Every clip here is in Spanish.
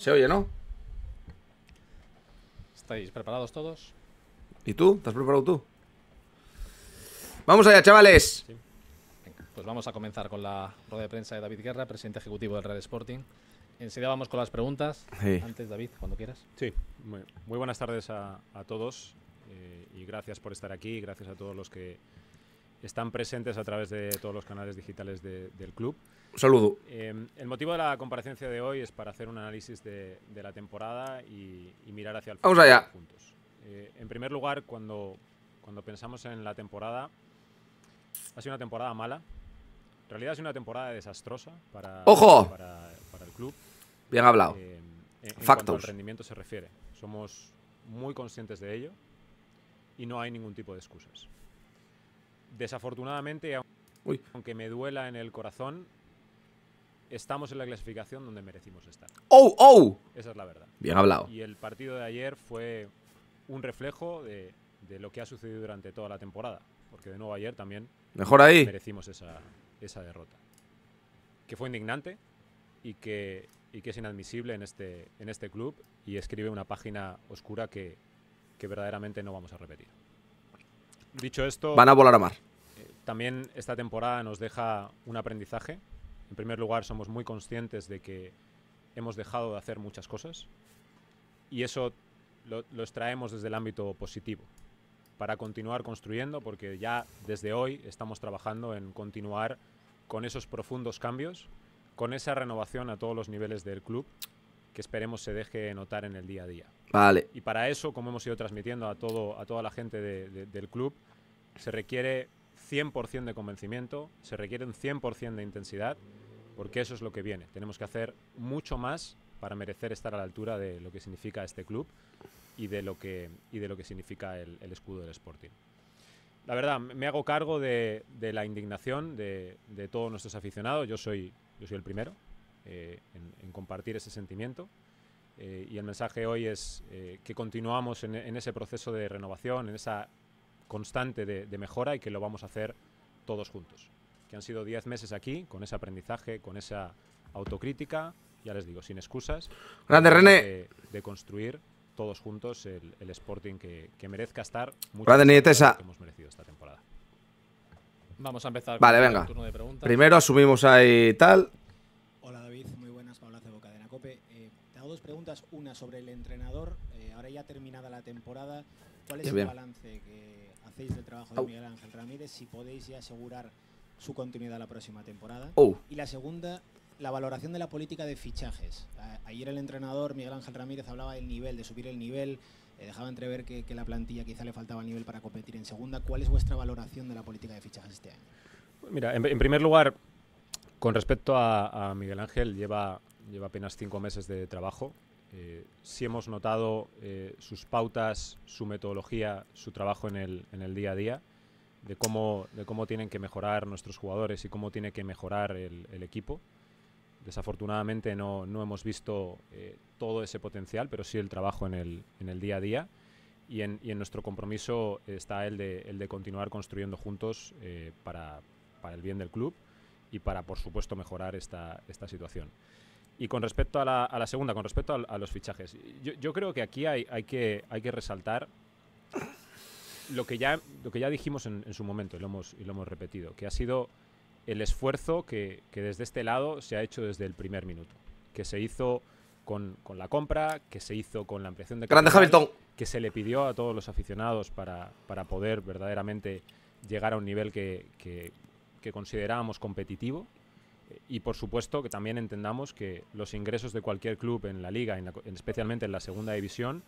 Se oye, ¿no? ¿Estáis preparados todos? ¿Y tú? ¿Estás preparado tú? Vamos allá, chavales. Venga, pues vamos a comenzar con la rueda de prensa de David Guerra, presidente ejecutivo del Real Sporting. Enseguida vamos con las preguntas. Antes, David, cuando quieras. Sí, muy, buenas tardes a, todos eh, y gracias por estar aquí. Gracias a todos los que están presentes a través de todos los canales digitales del club. Un saludo. Em, el motivo de la comparecencia de hoy es para hacer un análisis de, la temporada y, mirar hacia el futuro Vamos allá. juntos. Eh, en primer lugar, cuando, cuando pensamos en la temporada, ha sido una temporada mala. En realidad ha sido una temporada desastrosa para, ¡Ojo! para, el club. Bien hablado. Em, en, Factos. en al rendimiento se refiere. Somos muy conscientes de ello y no hay ningún tipo de excusas desafortunadamente, aunque me duela en el corazón, estamos en la clasificación donde merecimos estar. ¡Oh, oh! Esa es la verdad. Bien hablado. Y el partido de ayer fue un reflejo de, lo que ha sucedido durante toda la temporada. Porque de nuevo ayer también Mejor merecimos esa, derrota. Que fue indignante y que, es inadmisible este, en este, club y escribe una página oscura que verdaderamente no vamos a repetir. Dicho esto, van a volar a mar. Eh, también esta temporada nos deja un aprendizaje. En primer lugar, somos muy conscientes de que hemos dejado de hacer muchas cosas y eso lo extraemos desde el ámbito positivo para continuar construyendo, porque ya desde hoy estamos trabajando en continuar con esos profundos cambios, con esa renovación a todos los niveles del club que esperemos se deje notar en el día a día. Y para eso, como hemos ido transmitiendo a, toda la gente del club, se requiere 100% de convencimiento, se requiere un 100% de intensidad, porque eso es lo que viene. Tenemos que hacer mucho más para merecer estar a la altura de lo que significa este club y de lo que, y de lo que significa el, escudo del Sporting. La verdad, me hago cargo de, la indignación de, todos nuestros aficionados. Yo soy, yo soy el primero eh, en compartir ese sentimiento. Eh, y el mensaje hoy es eh, que continuamos en, ese proceso de renovación, en esa constante de, mejora y que lo vamos a hacer todos juntos. Que han sido diez meses aquí, con ese aprendizaje, con esa autocrítica, ya les digo, sin excusas. Grande René. De, construir todos juntos el, Sporting que, merezca estar Grande que hemos merecido esta temporada. Vamos a empezar. con El turno de Primero asumimos ahí tal, dos preguntas. Una sobre el entrenador. Eh, ahora ya terminada la temporada, ¿cuál es el balance que hacéis del trabajo de Miguel Ángel Ramírez? Si podéis ya asegurar su continuidad la próxima temporada. Y la segunda, la valoración de la política de fichajes. ayer el entrenador Miguel Ángel Ramírez hablaba del nivel, de subir el nivel. Eh, dejaba entrever que, la plantilla quizá le faltaba el nivel para competir en segunda. ¿Cuál es vuestra valoración de la política de fichajes este año? Mira, en, primer lugar, con respecto a, Miguel Ángel, lleva lleva apenas cinco meses de trabajo. Eh, sí hemos notado eh, sus pautas, su metodología, su trabajo en el, en el día a día, de cómo, de cómo tienen que mejorar nuestros jugadores y cómo tiene que mejorar el, equipo. Desafortunadamente no, no hemos visto eh, todo ese potencial, pero sí el trabajo en el, en el día a día. Y en, y en nuestro compromiso está el de, el de continuar construyendo juntos eh, para, para el bien del club y para, por supuesto, mejorar esta, esta situación. Y con respecto a la, segunda, con respecto a, los fichajes, yo, creo que aquí hay, que, hay que resaltar lo que ya, lo que ya dijimos en, su momento y lo, hemos, lo hemos repetido, que ha sido el esfuerzo que, desde este lado se ha hecho desde el primer minuto, que se hizo con, la compra, que se hizo con la ampliación de... Grande Hamilton. Que se le pidió a todos los aficionados para, poder verdaderamente llegar a un nivel que considerábamos competitivo y por supuesto que también entendamos que los ingresos de cualquier club en la liga, especialmente en la segunda división,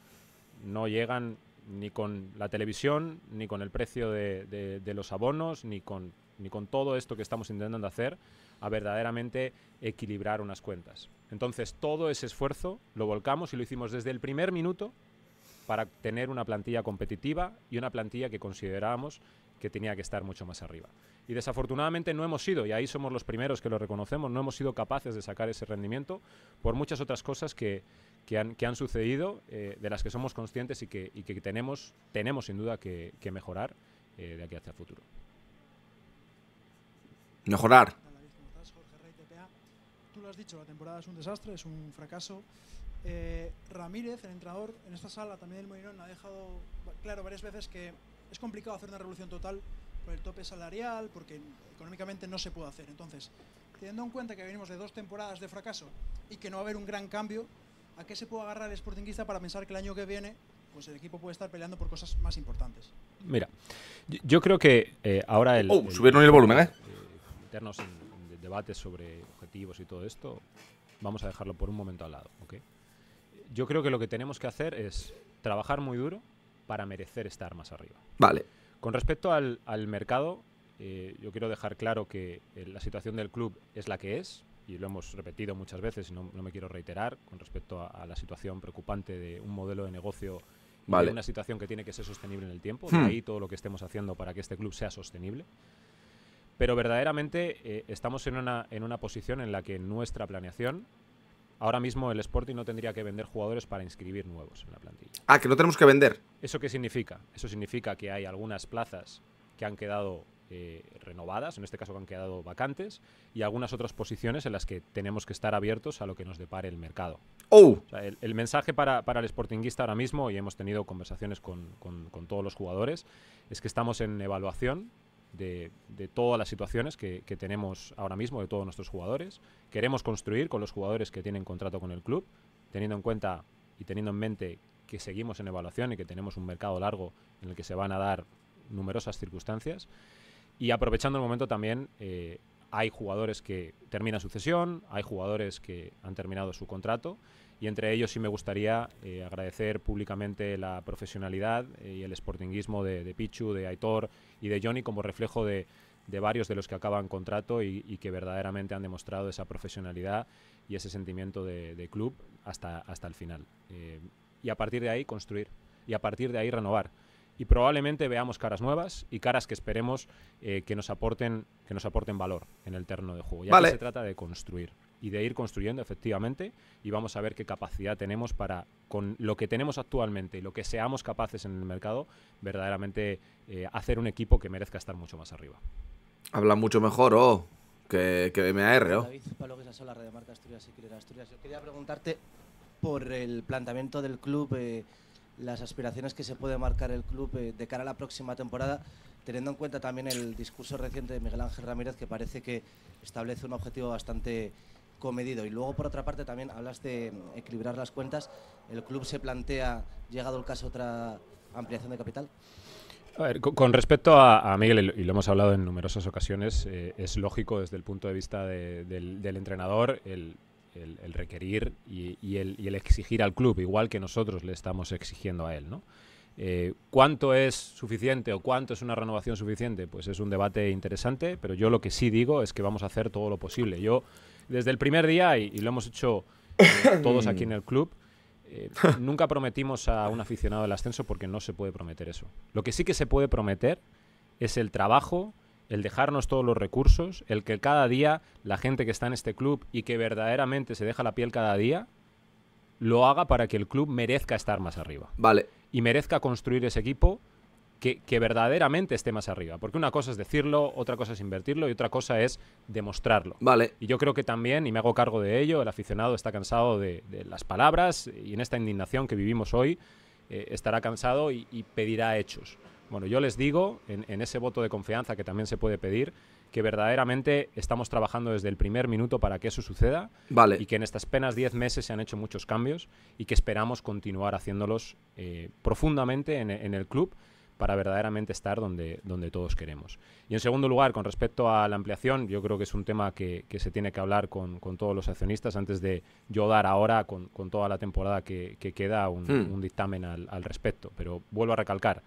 no llegan ni con la televisión, ni con el precio de, los abonos, ni con, ni con todo esto que estamos intentando hacer, a verdaderamente equilibrar unas cuentas. Entonces todo ese esfuerzo lo volcamos y lo hicimos desde el primer minuto para tener una plantilla competitiva y una plantilla que considerábamos que tenía que estar mucho más arriba. Y desafortunadamente no hemos sido, y ahí somos los primeros que lo reconocemos, no hemos sido capaces de sacar ese rendimiento por muchas otras cosas que, que, han, que han, sucedido, eh, de las que somos conscientes y que, y que tenemos, tenemos sin duda que, mejorar eh, de aquí hacia el futuro. Mejorar. Tú lo has dicho, la temporada es un desastre, es un fracaso. Eh, Ramírez, el entrador, en esta sala también el Moirón, ha dejado claro varias veces que es complicado hacer una revolución total por el tope salarial, porque económicamente no se puede hacer. Entonces, teniendo en cuenta que venimos de dos temporadas de fracaso y que no va a haber un gran cambio, ¿a qué se puede agarrar el Sportingista para pensar que el año que viene pues el equipo puede estar peleando por cosas más importantes? Mira, yo creo que eh, ahora el... Oh, el, subieron el volumen, ¿eh? eh meternos debates sobre objetivos y todo esto, vamos a dejarlo por un momento al lado, ¿ok? Yo creo que lo que tenemos que hacer es trabajar muy duro para merecer estar más arriba. Vale. Con respecto al, mercado, eh, yo quiero dejar claro que eh, la situación del club es la que es, y lo hemos repetido muchas veces y no, me quiero reiterar con respecto a, la situación preocupante de un modelo de negocio y de una situación que tiene que ser sostenible en el tiempo, de hmm. ahí todo lo que estemos haciendo para que este club sea sostenible. Pero verdaderamente eh, estamos en una, en una posición en la que nuestra planeación ahora mismo el Sporting no tendría que vender jugadores para inscribir nuevos en la plantilla. Ah, que no tenemos que vender. ¿Eso qué significa? Eso significa que hay algunas plazas que han quedado eh, renovadas, en este caso que han quedado vacantes, y algunas otras posiciones en las que tenemos que estar abiertos a lo que nos depare el mercado. Oh. O el, mensaje para, el Sportingista ahora mismo, y hemos tenido conversaciones con todos los jugadores, es que estamos en evaluación de, todas las situaciones que, tenemos ahora mismo, de todos nuestros jugadores. Queremos construir con los jugadores que tienen contrato con el club, teniendo en cuenta y teniendo en mente que seguimos en evaluación y que tenemos un mercado largo en el que se van a dar numerosas circunstancias. Y aprovechando el momento también, eh, hay jugadores que terminan su cesión, hay jugadores que han terminado su contrato y entre ellos sí me gustaría eh, agradecer públicamente la profesionalidad eh, y el esportinguismo de, Pichu, de Aitor y de Johnny como reflejo de, varios de los que acaban contrato y, que verdaderamente han demostrado esa profesionalidad y ese sentimiento de, club hasta, hasta el final. Eh, y a partir de ahí construir y a partir de ahí renovar. Y probablemente veamos caras nuevas y caras que esperemos que, nos aporten, que nos aporten valor en el terreno de juego. Ya vale. se trata de construir y de ir construyendo efectivamente y vamos a ver qué capacidad tenemos para, con lo que tenemos actualmente y lo que seamos capaces en el mercado, verdaderamente eh, hacer un equipo que merezca estar mucho más arriba. Habla mucho mejor, o oh, que, que MAR, oh. David la red de marca Asturias y Asturias. Yo quería preguntarte por el planteamiento del club, eh, las aspiraciones que se puede marcar el club eh, de cara a la próxima temporada teniendo en cuenta también el discurso reciente de Miguel Ángel Ramírez, que parece que establece un objetivo bastante comedido. Y luego, por otra parte, también hablas de mm, equilibrar las cuentas. ¿El club se plantea, llegado el caso, otra ampliación de capital? con respecto a, Miguel, y lo hemos hablado en numerosas ocasiones, eh, es lógico desde el punto de vista del, entrenador el, requerir y, el, exigir al club, igual que nosotros le estamos exigiendo a él. ¿no? Eh, ¿Cuánto es suficiente o cuánto es una renovación suficiente? Pues es un debate interesante, pero yo lo que sí digo es que vamos a hacer todo lo posible. Yo desde el primer día, y, lo hemos hecho eh, todos aquí en el club, eh, nunca prometimos a un aficionado el ascenso porque no se puede prometer eso. Lo que sí que se puede prometer es el trabajo, el dejarnos todos los recursos, el que cada día la gente que está en este club y que verdaderamente se deja la piel cada día, lo haga para que el club merezca estar más arriba. Vale. Y merezca construir ese equipo que, verdaderamente esté más arriba. Porque una cosa es decirlo, otra cosa es invertirlo y otra cosa es demostrarlo. Vale. Y yo creo que también, y me hago cargo de ello, el aficionado está cansado de, las palabras y en esta indignación que vivimos hoy eh, estará cansado y, pedirá hechos. Bueno, yo les digo, en, ese voto de confianza que también se puede pedir, que verdaderamente estamos trabajando desde el primer minuto para que eso suceda vale. y que en estas penas 10 meses se han hecho muchos cambios y que esperamos continuar haciéndolos eh, profundamente en, el club para verdaderamente estar donde, donde todos queremos. Y en segundo lugar, con respecto a la ampliación, yo creo que es un tema que, se tiene que hablar con, todos los accionistas antes de yo dar ahora, con, toda la temporada que, queda, un, hmm. dictamen al, respecto. Pero vuelvo a recalcar,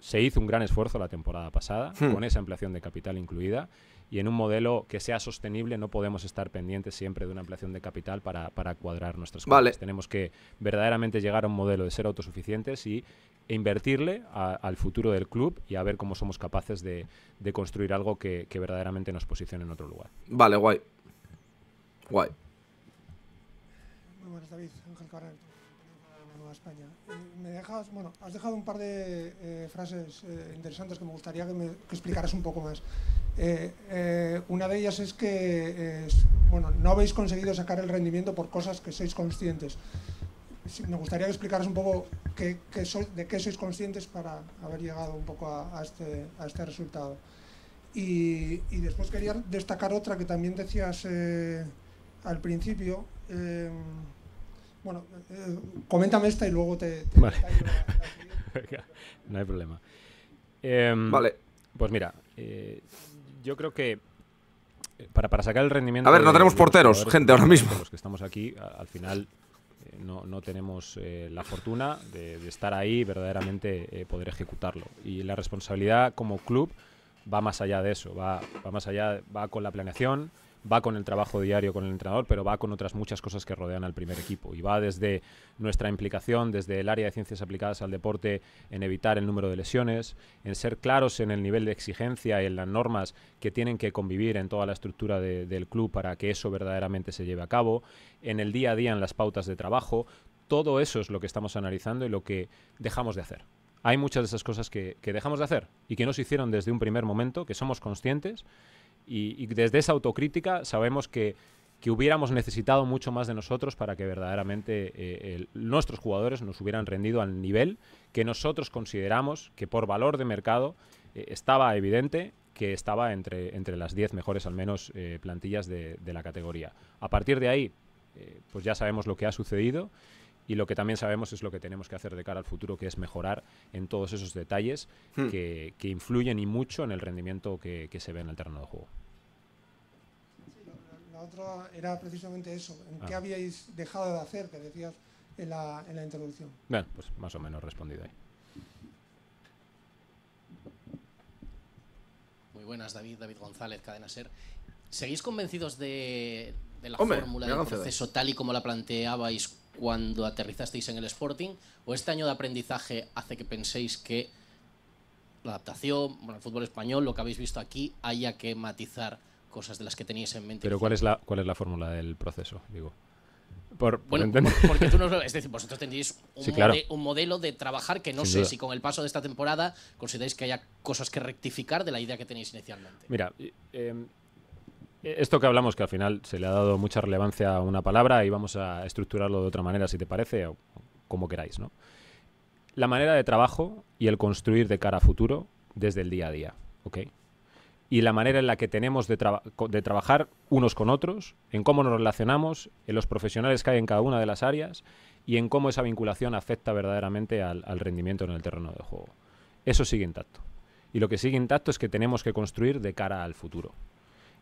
se hizo un gran esfuerzo la temporada pasada, hmm. con esa ampliación de capital incluida, y en un modelo que sea sostenible no podemos estar pendientes siempre de una ampliación de capital para, para cuadrar nuestras cosas. Tenemos que verdaderamente llegar a un modelo de ser autosuficientes y e invertirle al futuro del club y a ver cómo somos capaces de, construir algo que, verdaderamente nos posicione en otro lugar. Vale, guay. Guay. Muy buenas, David. Ángel Carrer, Nueva España. Eh, me dejas, bueno, has dejado un par de eh, frases eh, interesantes que me gustaría que, que explicaras un poco más. una de ellas es que, bueno, no habéis conseguido sacar el rendimiento por cosas que sois conscientes me gustaría que explicaras un poco de qué sois conscientes para haber llegado un poco a, este, a este, resultado. Y, después quería destacar otra que también decías eh, al principio. Em, bueno, eh, coméntame esta y luego te... vale. no hay problema. Em, vale. Pues mira, eh, yo creo que para, para, sacar el rendimiento... A ver, no tenemos porteros, gente, ahora mismo. Los que estamos aquí, al final no, no tenemos eh, la fortuna de, estar ahí verdaderamente eh, poder ejecutarlo. Y la responsabilidad como club va más allá de eso, va, va más allá, va con la planeación, va con el trabajo diario con el entrenador, pero va con otras muchas cosas que rodean al primer equipo. Y va desde nuestra implicación, desde el área de ciencias aplicadas al deporte, en evitar el número de lesiones, en ser claros en el nivel de exigencia y en las normas que tienen que convivir en toda la estructura del club para que eso verdaderamente se lleve a cabo, en el día a día, en las pautas de trabajo. Todo eso es lo que estamos analizando y lo que dejamos de hacer hay muchas de esas cosas que, que, dejamos de hacer y que no se hicieron desde un primer momento, que somos conscientes y, desde esa autocrítica sabemos que, hubiéramos necesitado mucho más de nosotros para que verdaderamente eh, nuestros jugadores nos hubieran rendido al nivel que nosotros consideramos que por valor de mercado eh, estaba evidente que estaba entre, entre las 10 mejores al menos eh, plantillas de, de, la categoría. A partir de ahí, pues ya sabemos lo que ha sucedido y lo que también sabemos es lo que tenemos que hacer de cara al futuro, que es mejorar en todos esos detalles hmm. que, influyen y mucho en el rendimiento que, se ve en el terreno de juego. era precisamente eso, ¿en qué ah. habíais dejado de hacer? Que decías en la, introducción. Bueno, pues más o menos respondido ahí. Muy buenas, David, David González, Cadena Ser. ¿Seguís convencidos de, la fórmula del proceso tal y como la planteabais cuando aterrizasteis en el Sporting? ¿O este año de aprendizaje hace que penséis que la adaptación, bueno, el fútbol español, lo que habéis visto aquí, haya que matizar cosas de las que teníais en mente? Pero ¿cuál es la, cuál es la fórmula del proceso? Digo. bueno, porque tú vosotros tendréis un, modelo de trabajar que no sé si con el paso de esta temporada consideráis que haya cosas que rectificar de la idea que tenéis inicialmente. Mira, em, esto que hablamos, que al final se le ha dado mucha relevancia a una palabra y vamos a estructurarlo de otra manera, si te parece, o como queráis, La manera de trabajo y el construir de cara a futuro desde el día a día, y la manera en la que tenemos de, trabajar unos con otros, en cómo nos relacionamos, en los profesionales que hay en cada una de las áreas y en cómo esa vinculación afecta verdaderamente al, rendimiento en el terreno de juego. Eso sigue intacto. Y lo que sigue intacto es que tenemos que construir de cara al futuro.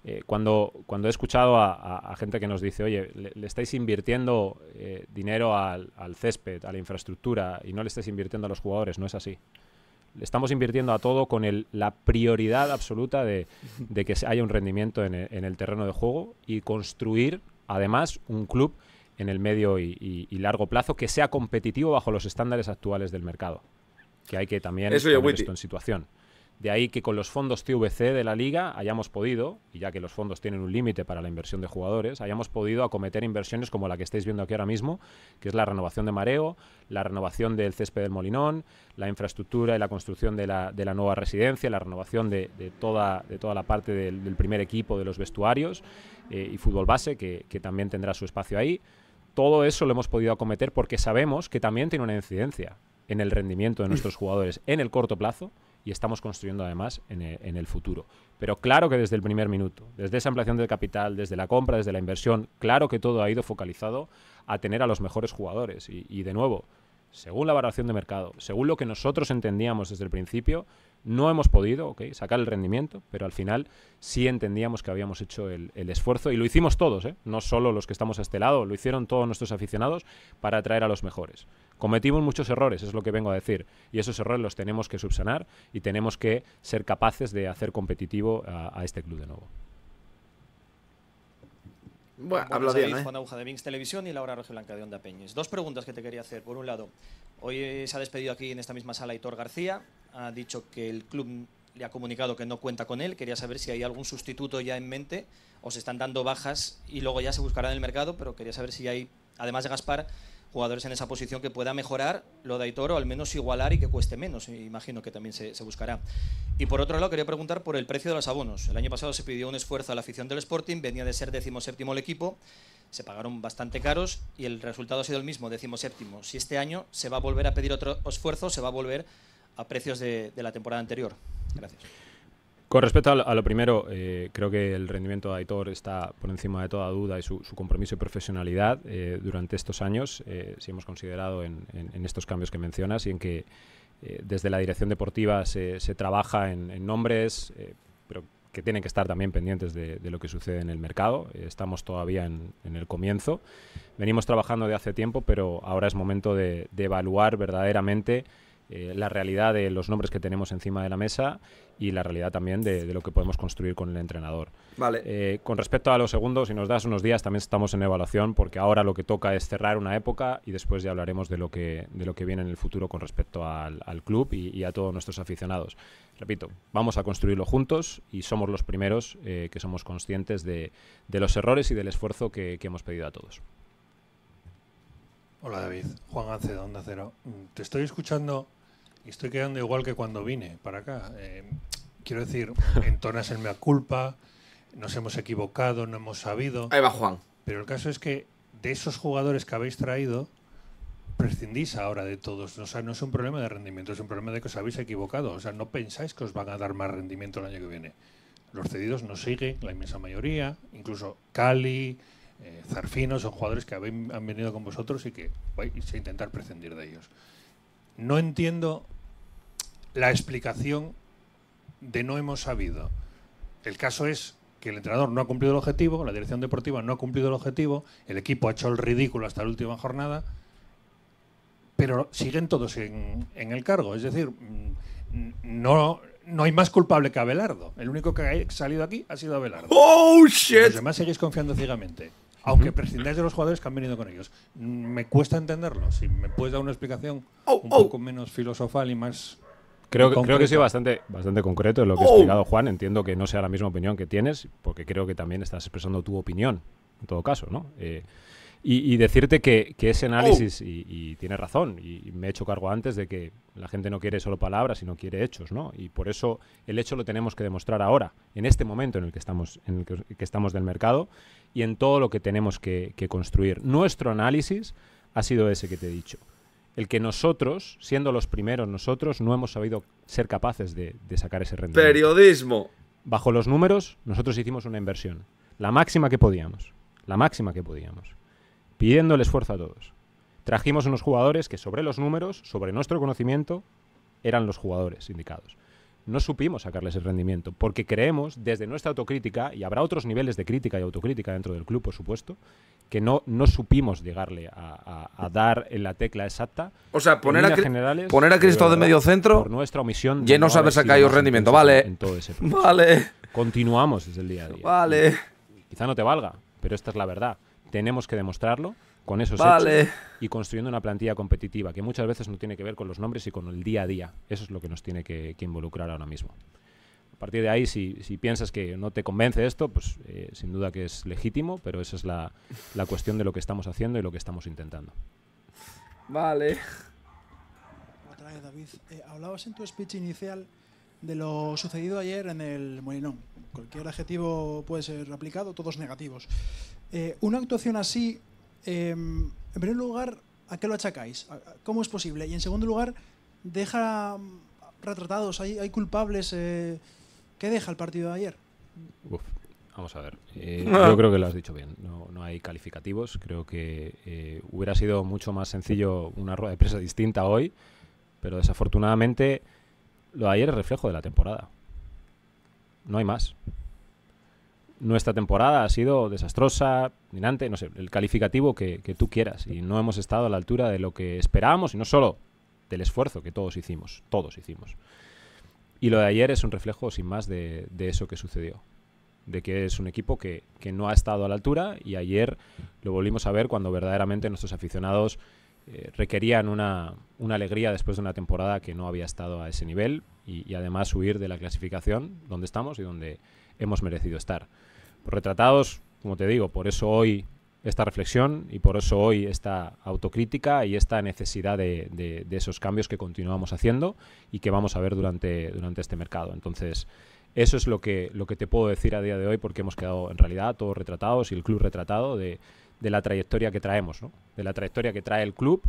Eh, cuando, cuando he escuchado a, gente que nos dice, oye, le, estáis invirtiendo eh, dinero al, césped, a la infraestructura, y no le estáis invirtiendo a los jugadores, no es así. Le estamos invirtiendo a todo con la prioridad absoluta de, que haya un rendimiento en el, terreno de juego y construir, además, un club en el medio y, largo plazo que sea competitivo bajo los estándares actuales del mercado. Que hay que también Eso poner esto en situación. De ahí que con los fondos TVC de la liga hayamos podido, y ya que los fondos tienen un límite para la inversión de jugadores, hayamos podido acometer inversiones como la que estáis viendo aquí ahora mismo, que es la renovación de mareo, la renovación del césped del Molinón, la infraestructura y la construcción de la, nueva residencia, la renovación de, toda, la parte del, primer equipo, de los vestuarios eh, y fútbol base, que, que también tendrá su espacio ahí. Todo eso lo hemos podido acometer porque sabemos que también tiene una incidencia en el rendimiento de nuestros jugadores en el corto plazo y estamos construyendo además eh, en, el futuro. Pero claro que desde el primer minuto, desde esa ampliación del capital, desde la compra, desde la inversión, claro que todo ha ido focalizado a tener a los mejores jugadores. Y, de nuevo, según la valoración de mercado, según lo que nosotros entendíamos desde el principio, no hemos podido sacar el rendimiento, pero al final sí entendíamos que habíamos hecho el, esfuerzo y lo hicimos todos, ¿eh? no solo los que estamos a este lado, lo hicieron todos nuestros aficionados para atraer a los mejores. Cometimos muchos errores, es lo que vengo a decir, y esos errores los tenemos que subsanar y tenemos que ser capaces de hacer competitivo a, este club de nuevo. Bueno, habla bien, ¿eh? Juan Aguja de Vinx Televisión y Laura Blanca de Onda Peñes. Dos preguntas que te quería hacer. Por un lado, hoy eh, se ha despedido aquí en esta misma sala Hitor García. Ha dicho que el club le ha comunicado que no cuenta con él. Quería saber si hay algún sustituto ya en mente o se están dando bajas y luego ya se buscará en el mercado, pero quería saber si hay, además de Gaspar, jugadores en esa posición que pueda mejorar lo de Aitor o al menos igualar y que cueste menos. Imagino que también se, buscará. Y por otro lado, quería preguntar por el precio de los abonos. El año pasado se pidió un esfuerzo a la afición del Sporting, venía de ser decimoséptimo el equipo, se pagaron bastante caros y el resultado ha sido el mismo, decimoséptimo. Si este año se va a volver a pedir otro esfuerzo, se va a volver a precios de la temporada anterior. Gracias. Con respecto a lo, primero, eh, creo que el rendimiento de Aitor está por encima de toda duda y su, compromiso y profesionalidad eh, durante estos años, eh, si hemos considerado en, estos cambios que mencionas y en que desde la dirección deportiva se, trabaja en, nombres, pero que tienen que estar también pendientes de, lo que sucede en el mercado. estamos todavía en, el comienzo. Venimos trabajando de hace tiempo, pero ahora es momento de evaluar verdaderamente eh, la realidad de los nombres que tenemos encima de la mesa y la realidad también de, lo que podemos construir con el entrenador. Eh, con respecto a los segundos, si nos das unos días, también estamos en evaluación porque ahora lo que toca es cerrar una época y después ya hablaremos de lo que, de lo que viene en el futuro con respecto al, club y, a todos nuestros aficionados. Repito, vamos a construirlo juntos y somos los primeros eh, que somos conscientes de, los errores y del esfuerzo que, hemos pedido a todos. Hola David, Juan Ancedo, Onda Cero. Mm, te estoy escuchando y estoy quedando igual que cuando vine para acá. Em, quiero decir, entonas el mea culpa, nos hemos equivocado, no hemos sabido. Ahí va Juan. Pero el caso es que de esos jugadores que habéis traído, prescindís ahora de todos. O sea, no es un problema de rendimiento, es un problema de que os habéis equivocado. O sea, no pensáis que os van a dar más rendimiento el año que viene. Los cedidos nos siguen, la inmensa mayoría, incluso Cali, eh, Zarfino, son jugadores que han venido con vosotros y que vais a intentar prescindir de ellos no entiendo la explicación de no hemos sabido. El caso es que el entrenador no ha cumplido el objetivo, la dirección deportiva no ha cumplido el objetivo, el equipo ha hecho el ridículo hasta la última jornada, pero siguen todos en, el cargo. Es decir, mm, no, no hay más culpable que Abelardo. El único que ha salido aquí ha sido Abelardo. ¡Oh, shit! Además seguís confiando ciegamente aunque prescindáis de los jugadores que han venido con ellos. Me cuesta entenderlo. Si me puedes dar una explicación oh, un oh. poco menos filosofal y más. Creo, que, creo que sí, bastante, bastante concreto en lo que ha oh. explicado Juan. Entiendo que no sea la misma opinión que tienes, porque creo que también estás expresando tu opinión, en todo caso, ¿no? Eh, y, decirte que, ese análisis, y, tiene razón, y, me he hecho cargo antes de que la gente no quiere solo palabras, sino quiere hechos, ¿no? Y por eso el hecho lo tenemos que demostrar ahora, en este momento en el que estamos, en el que, que estamos del mercado, y en todo lo que tenemos que, construir. Nuestro análisis ha sido ese que te he dicho. El que nosotros, siendo los primeros nosotros, no hemos sabido ser capaces de, de sacar ese rendimiento. Periodismo. Bajo los números, nosotros hicimos una inversión. La máxima que podíamos. La máxima que podíamos. Pidiendo el esfuerzo a todos. Trajimos unos jugadores que sobre los números, sobre nuestro conocimiento, eran los jugadores indicados no supimos sacarles el rendimiento, porque creemos desde nuestra autocrítica, y habrá otros niveles de crítica y autocrítica dentro del club, por supuesto, que no, no supimos llegarle a, dar en la tecla exacta. O sea, poner, a, generales, poner a eh, Cristo de, medio centro. Por nuestra omisión. de no haber sacado rendimiento, vale. vale. Continuamos desde el día a día. Vale. Quizá no te valga, pero esta es la verdad. Tenemos que demostrarlo con esos y construyendo una plantilla competitiva, que muchas veces no tiene que ver con los nombres y con el día a día. Eso es lo que nos tiene que, involucrar ahora mismo. A partir de ahí, si, piensas que no te convence esto, pues eh, sin duda que es legítimo, pero esa es la, cuestión de lo que estamos haciendo y lo que estamos intentando. Vale. David. Eh, hablabas en tu speech inicial de lo sucedido ayer en el Molinón. Cualquier adjetivo puede ser aplicado, todos negativos. Eh, una actuación así Em, en primer lugar, ¿a qué lo achacáis? ¿Cómo es posible? Y en segundo lugar, ¿deja mm, retratados, hay, hay culpables? Eh, ¿Qué deja el partido de ayer? vamos a ver. Eh, ah. yo creo que lo has dicho bien. No, no hay calificativos. Creo que eh, hubiera sido mucho más sencillo una rueda de prensa distinta hoy, pero desafortunadamente lo de ayer es reflejo de la temporada. No hay más nuestra temporada ha sido desastrosa, no sé, el calificativo que, tú quieras. Y no hemos estado a la altura de lo que esperábamos y no solo del esfuerzo que todos hicimos, todos hicimos. Y lo de ayer es un reflejo, sin más, de, eso que sucedió. De que es un equipo que, no ha estado a la altura y ayer lo volvimos a ver cuando verdaderamente nuestros aficionados eh, requerían una, alegría después de una temporada que no había estado a ese nivel y, y además huir de la clasificación donde estamos y donde hemos merecido estar retratados, como te digo, por eso hoy esta reflexión y por eso hoy esta autocrítica y esta necesidad de, esos cambios que continuamos haciendo y que vamos a ver durante, durante este mercado. Entonces, eso es lo que, lo que te puedo decir a día de hoy porque hemos quedado en realidad todos retratados y el club retratado de, de la trayectoria que traemos, ¿no? de la trayectoria que trae el club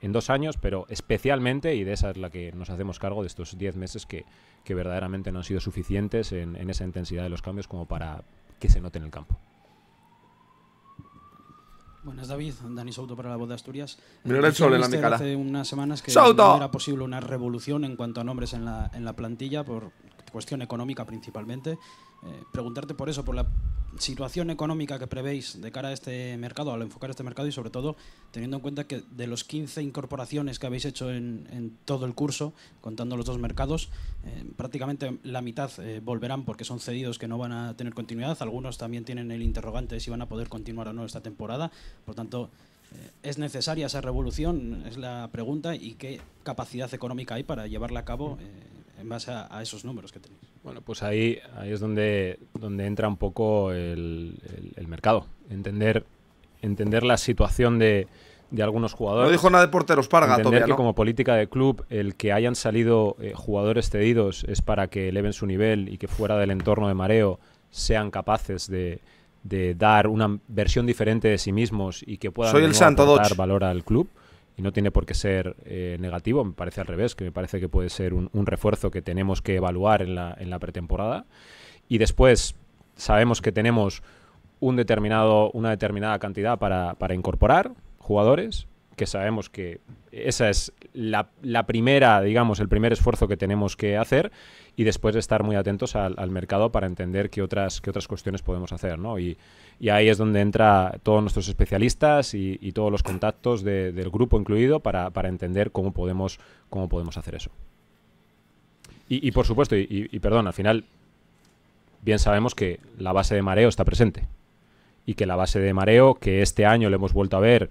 en dos años, pero especialmente, y de esa es la que nos hacemos cargo de estos diez meses que, que verdaderamente no han sido suficientes en, en esa intensidad de los cambios como para que se note en el campo. Buenas, David. Dani Souto para la voz de Asturias. Mira el sol en la Hace unas semanas que no era posible una revolución en cuanto a nombres en la, en la plantilla por cuestión económica principalmente. Eh, preguntarte por eso, por la situación económica que prevéis de cara a este mercado, al enfocar este mercado y sobre todo teniendo en cuenta que de los 15 incorporaciones que habéis hecho en, todo el curso, contando los dos mercados, eh, prácticamente la mitad eh, volverán porque son cedidos que no van a tener continuidad. Algunos también tienen el interrogante de si van a poder continuar o no esta temporada. Por tanto, ¿es necesaria esa revolución? Es la pregunta y qué capacidad económica hay para llevarla a cabo en base a esos números que tenéis. Bueno, pues ahí, ahí es donde, donde entra un poco el, mercado. Entender, entender la situación de, algunos jugadores. No dijo nada de porteros Parga Entender que como política de club, el que hayan salido eh, jugadores cedidos es para que eleven su nivel y que fuera del entorno de mareo sean capaces de, dar una versión diferente de sí mismos y que puedan dar valor al club y no tiene por qué ser eh, negativo, me parece al revés, que me parece que puede ser un, refuerzo que tenemos que evaluar en la, en la, pretemporada. Y después sabemos que tenemos un determinado, una determinada cantidad para, para incorporar jugadores, que sabemos que esa es la, primera, digamos, el primer esfuerzo que tenemos que hacer y después de estar muy atentos al, mercado para entender qué otras, qué otras cuestiones podemos hacer, ¿no? Y, ahí es donde entra todos nuestros especialistas y, todos los contactos del grupo incluido para, entender cómo podemos, cómo podemos hacer eso. Y, y por supuesto, y perdón, al final bien sabemos que la base de mareo está presente y que la base de mareo, que este año le hemos vuelto a ver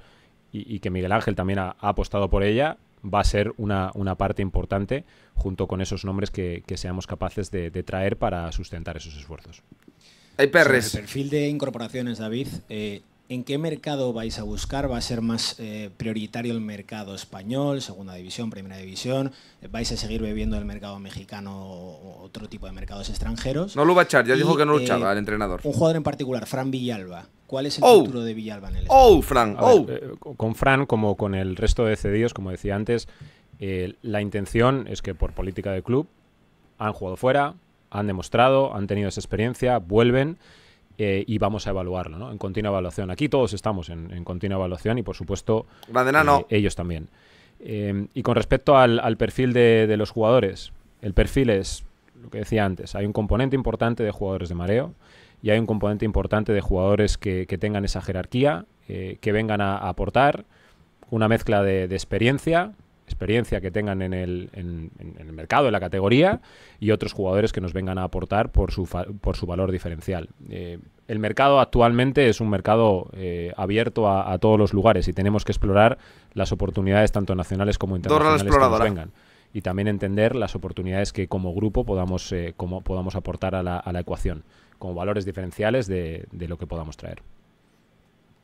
y, que Miguel Ángel también ha, apostado por ella, va a ser una, parte importante junto con esos nombres que, seamos capaces de, traer para sustentar esos esfuerzos. Hay perres. el perfil de incorporaciones, David, eh, ¿en qué mercado vais a buscar? ¿Va a ser más eh, prioritario el mercado español, segunda división, primera división? Eh, ¿Vais a seguir bebiendo el mercado mexicano o otro tipo de mercados extranjeros? No lo va a echar, ya dijo que no lo echaba el entrenador. Un jugador en particular, Fran Villalba, ¿Cuál es el oh. futuro de Villalba ¡Oh, oh. Eh, con Fran, como con el resto de cedidos, como decía antes, eh, la intención es que por política del club han jugado fuera, han demostrado, han tenido esa experiencia, vuelven. Eh, y vamos a evaluarlo, ¿no? En continua evaluación. Aquí todos estamos en, continua evaluación y, por supuesto, ellos también. y con respecto al, perfil de, de, los jugadores, el perfil es lo que decía antes. Hay un componente importante de jugadores de mareo y hay un componente importante de jugadores que, tengan esa jerarquía, eh, que vengan a, aportar, una mezcla de, experiencia, experiencia que tengan en el, en, el, mercado, en la categoría, y otros jugadores que nos vengan a aportar por su, por su valor diferencial. Eh, el mercado actualmente es un mercado eh, abierto a, todos los lugares y tenemos que explorar las oportunidades tanto nacionales como internacionales que nos vengan. Y también entender las oportunidades que como grupo podamos, podamos aportar a la, a la ecuación como valores diferenciales de, lo que podamos traer.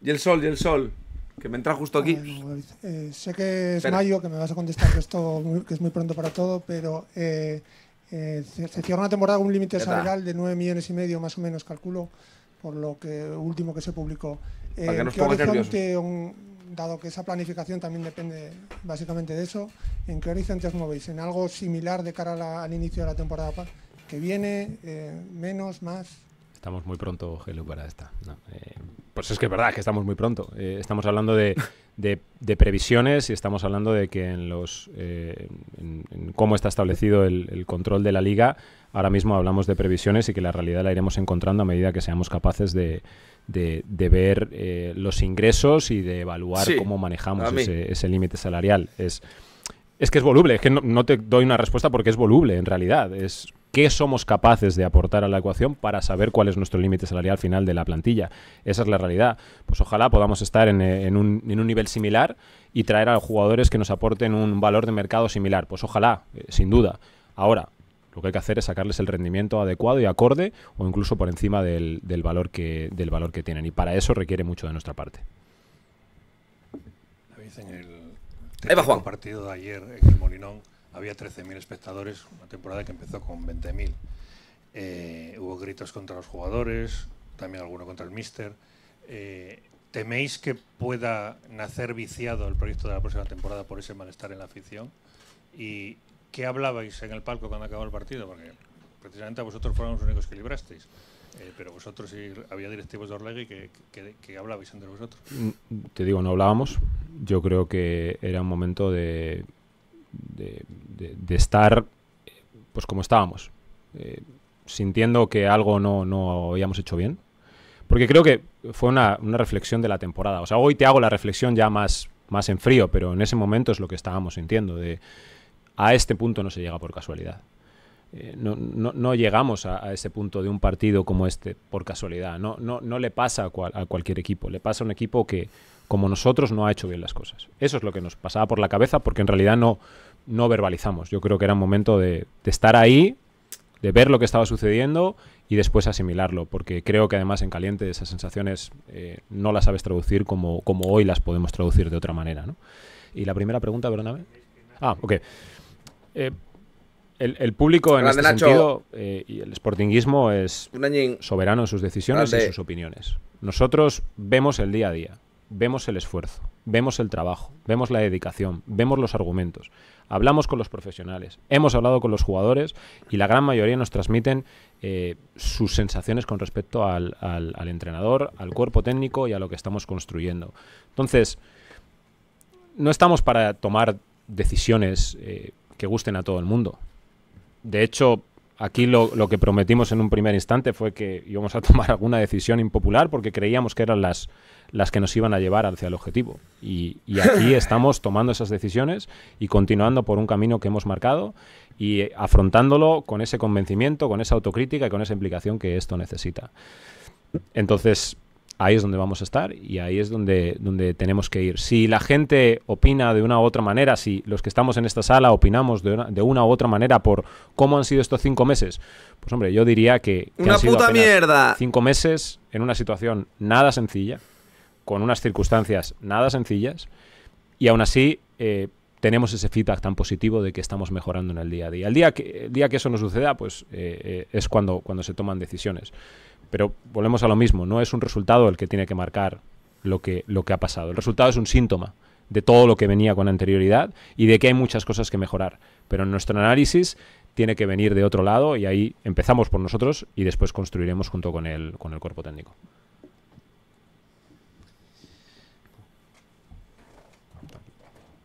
Y el sol, y el sol, que me entra justo aquí. Pues, eh, sé que es mayo, que me vas a contestar esto que es muy pronto para todo, pero eh, eh se, cierra una temporada con un límite salarial de 9 millones y medio, más o menos, calculo, por lo que último que se publicó. Para eh, que dado que esa planificación también depende básicamente de eso, en qué horizontes, os movéis? ¿En algo similar de cara al inicio de la temporada que viene? ¿Menos? ¿Más? Estamos muy pronto, Gelo, para esta. Eh, pues es que es verdad que estamos muy pronto. Eh, estamos hablando de, previsiones y estamos hablando de que en los eh, cómo está establecido el, control de la liga, ahora mismo hablamos de previsiones y que la realidad la iremos encontrando a medida que seamos capaces de, ver los ingresos y de evaluar cómo manejamos ese, límite salarial. Es, es que es voluble, es que no, no, te doy una respuesta porque es voluble en realidad. Es qué somos capaces de aportar a la ecuación para saber cuál es nuestro límite salarial final de la plantilla. Esa es la realidad. Pues ojalá podamos estar en, eh, un, nivel similar y traer a los jugadores que nos aporten un valor de mercado similar. Pues ojalá, eh, sin duda. Ahora, lo que hay que hacer es sacarles el rendimiento adecuado y acorde o incluso por encima del, valor, que, del valor que tienen. Y para eso requiere mucho de nuestra parte. David, en el partido de ayer en el Molinón había 13.000 espectadores, una temporada que empezó con 20.000. Eh, hubo gritos contra los jugadores, también alguno contra el míster. Eh, ¿Teméis que pueda nacer viciado el proyecto de la próxima temporada por ese malestar en la afición? ¿Y qué hablabais en el palco cuando acabó el partido? Porque precisamente a vosotros fuéramos los únicos que librasteis. Eh, pero vosotros y había directivos de Orlegui que, que, que, hablabais entre vosotros. Mm, te digo, no hablábamos. Yo creo que era un momento de de, estar pues como estábamos, eh, sintiendo que algo no, no habíamos hecho bien. Porque creo que fue una, reflexión de la temporada. O sea, hoy te hago la reflexión ya más, más en frío, pero en ese momento es lo que estábamos sintiendo, de a este punto no se llega por casualidad. Eh, no, llegamos a, ese punto de un partido como este por casualidad. No, no, le pasa a cualquier equipo. Le pasa a un equipo que como nosotros no ha hecho bien las cosas. Eso es lo que nos pasaba por la cabeza porque en realidad no, no verbalizamos. Yo creo que era un momento de, estar ahí, de ver lo que estaba sucediendo y después asimilarlo, porque creo que además en caliente esas sensaciones eh, no las sabes traducir como, como hoy las podemos traducir de otra manera. ¿no? Y la primera pregunta, perdóname. Ah, ok. Eh, el, público en este sentido eh, y el sportinguismo es soberano en sus decisiones y sus opiniones. Nosotros vemos el día a día vemos el esfuerzo, vemos el trabajo, vemos la dedicación, vemos los argumentos, hablamos con los profesionales, hemos hablado con los jugadores y la gran mayoría nos transmiten eh, sus sensaciones con respecto al, entrenador, al cuerpo técnico y a lo que estamos construyendo. Entonces, no estamos para tomar decisiones eh, que gusten a todo el mundo. De hecho, Aquí lo, que prometimos en un primer instante fue que íbamos a tomar alguna decisión impopular porque creíamos que eran las, las que nos iban a llevar hacia el objetivo. Y, y aquí estamos tomando esas decisiones y continuando por un camino que hemos marcado y afrontándolo con ese convencimiento, con esa autocrítica y con esa implicación que esto necesita. Entonces, ahí es donde vamos a estar y ahí es donde, donde tenemos que ir. Si la gente opina de una u otra manera, si los que estamos en esta sala opinamos de una, de una u otra manera por cómo han sido estos cinco meses, pues hombre, yo diría que... ¡Una puta mierda! Cinco meses en una situación nada sencilla, con unas circunstancias nada sencillas, y aún así... Eh, tenemos ese feedback tan positivo de que estamos mejorando en el día a día. El día que, día que eso no suceda, pues eh, eh, es cuando, cuando se toman decisiones. Pero volvemos a lo mismo, no es un resultado el que tiene que marcar lo que, lo que ha pasado. El resultado es un síntoma de todo lo que venía con anterioridad y de que hay muchas cosas que mejorar. Pero nuestro análisis tiene que venir de otro lado y ahí empezamos por nosotros y después construiremos junto con el, con el cuerpo técnico.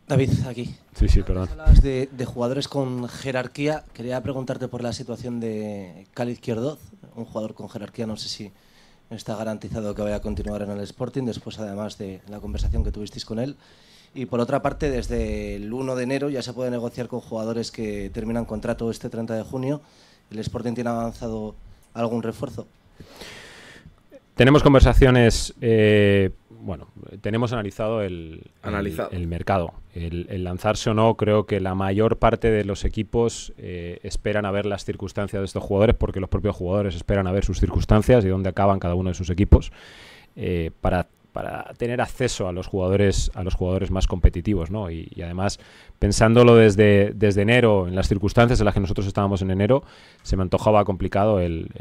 David, aquí. Sí, sí, perdón. Hablas de, jugadores con jerarquía. Quería preguntarte por la situación de Cali Izquierdoz un jugador con jerarquía, no sé si está garantizado que vaya a continuar en el Sporting, después además de la conversación que tuvisteis con él. Y por otra parte, desde el 1 de enero ya se puede negociar con jugadores que terminan contrato este 30 de junio. ¿El Sporting tiene avanzado algún refuerzo? Tenemos conversaciones, eh, bueno, tenemos analizado el, mercado. El, lanzarse o no, creo que la mayor parte de los equipos eh, esperan a ver las circunstancias de estos jugadores, porque los propios jugadores esperan a ver sus circunstancias y dónde acaban cada uno de sus equipos, eh, para para tener acceso a los jugadores, a los jugadores más competitivos, ¿no? Y, además, pensándolo desde, desde enero, en las circunstancias en las que nosotros estábamos en enero, se me antojaba complicado el,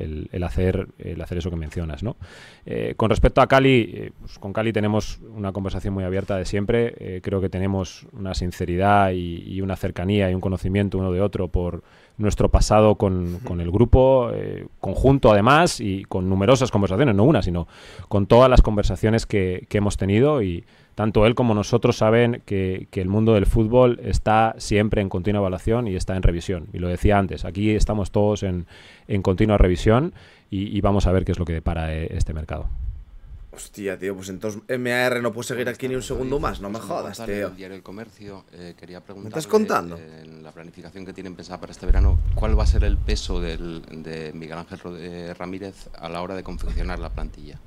hacer, el hacer eso que mencionas, ¿no? Eh, con respecto a Cali, eh, pues con Cali tenemos una conversación muy abierta de siempre. Eh, creo que tenemos una sinceridad y, y una cercanía y un conocimiento uno de otro por nuestro pasado con, el grupo, eh, conjunto además, y con numerosas conversaciones, no una, sino con todas las conversaciones que, hemos tenido y tanto él como nosotros saben que, el mundo del fútbol está siempre en continua evaluación y está en revisión. Y lo decía antes, aquí estamos todos en, continua revisión y, vamos a ver qué es lo que depara eh, este mercado. Hostia, tío, pues entonces eh, MAR no puede seguir aquí ni un segundo más, no me jodas, tío. El Comercio, eh, quería preguntar. ¿Me estás contando? Eh, en la planificación que tienen pensada para este verano, ¿cuál va a ser el peso de Miguel Ángel Ramírez a la hora de confeccionar la plantilla?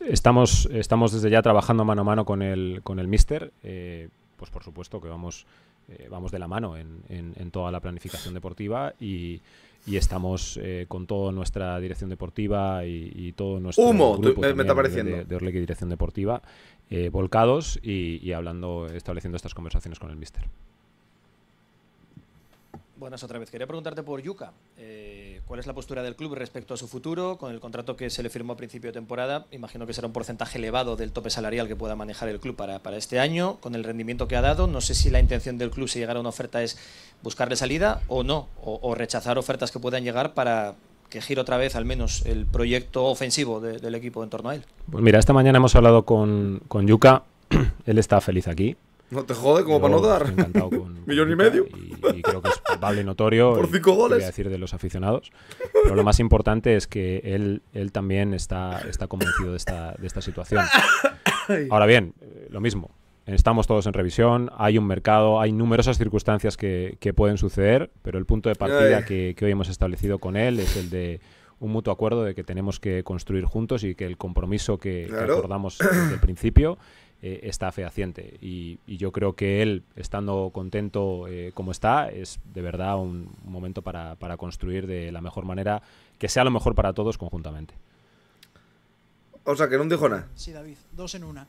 Estamos, estamos desde ya trabajando mano a mano con el, con el Mister. pues por supuesto que vamos eh, vamos de la mano en, en, toda la planificación deportiva y, y estamos eh, con toda nuestra dirección deportiva y, todo nuestro humo grupo eh, de, de y dirección deportiva volcados y, y, hablando estableciendo estas conversaciones con el mister Buenas otra vez. Quería preguntarte por Yuka. Eh, ¿Cuál es la postura del club respecto a su futuro? Con el contrato que se le firmó a principio de temporada, imagino que será un porcentaje elevado del tope salarial que pueda manejar el club para, este año, con el rendimiento que ha dado. No sé si la intención del club, si a una oferta, es buscarle salida o no, o, rechazar ofertas que puedan llegar para que gire otra vez al menos el proyecto ofensivo del equipo en torno a él. Pues mira, esta mañana hemos hablado con, con Yuka. él está feliz aquí no te jode como para no dar. Millón y medio. Y, creo que es probable y notorio. Por cinco Voy decir de los aficionados. Pero lo más importante es que él, él también está, está convencido de esta, situación. Ahora bien, eh, lo mismo. Estamos todos en revisión, hay un mercado, hay numerosas circunstancias que, pueden suceder, pero el punto de partida que, hoy hemos establecido con él es el de un mutuo acuerdo de que tenemos que construir juntos y que el compromiso que, que acordamos desde el principio eh, está fehaciente. Y, yo creo que él, estando contento eh, como está, es de verdad un, momento para, construir de la mejor manera, que sea lo mejor para todos conjuntamente. O sea, que no dijo nada. Sí, David, dos en una.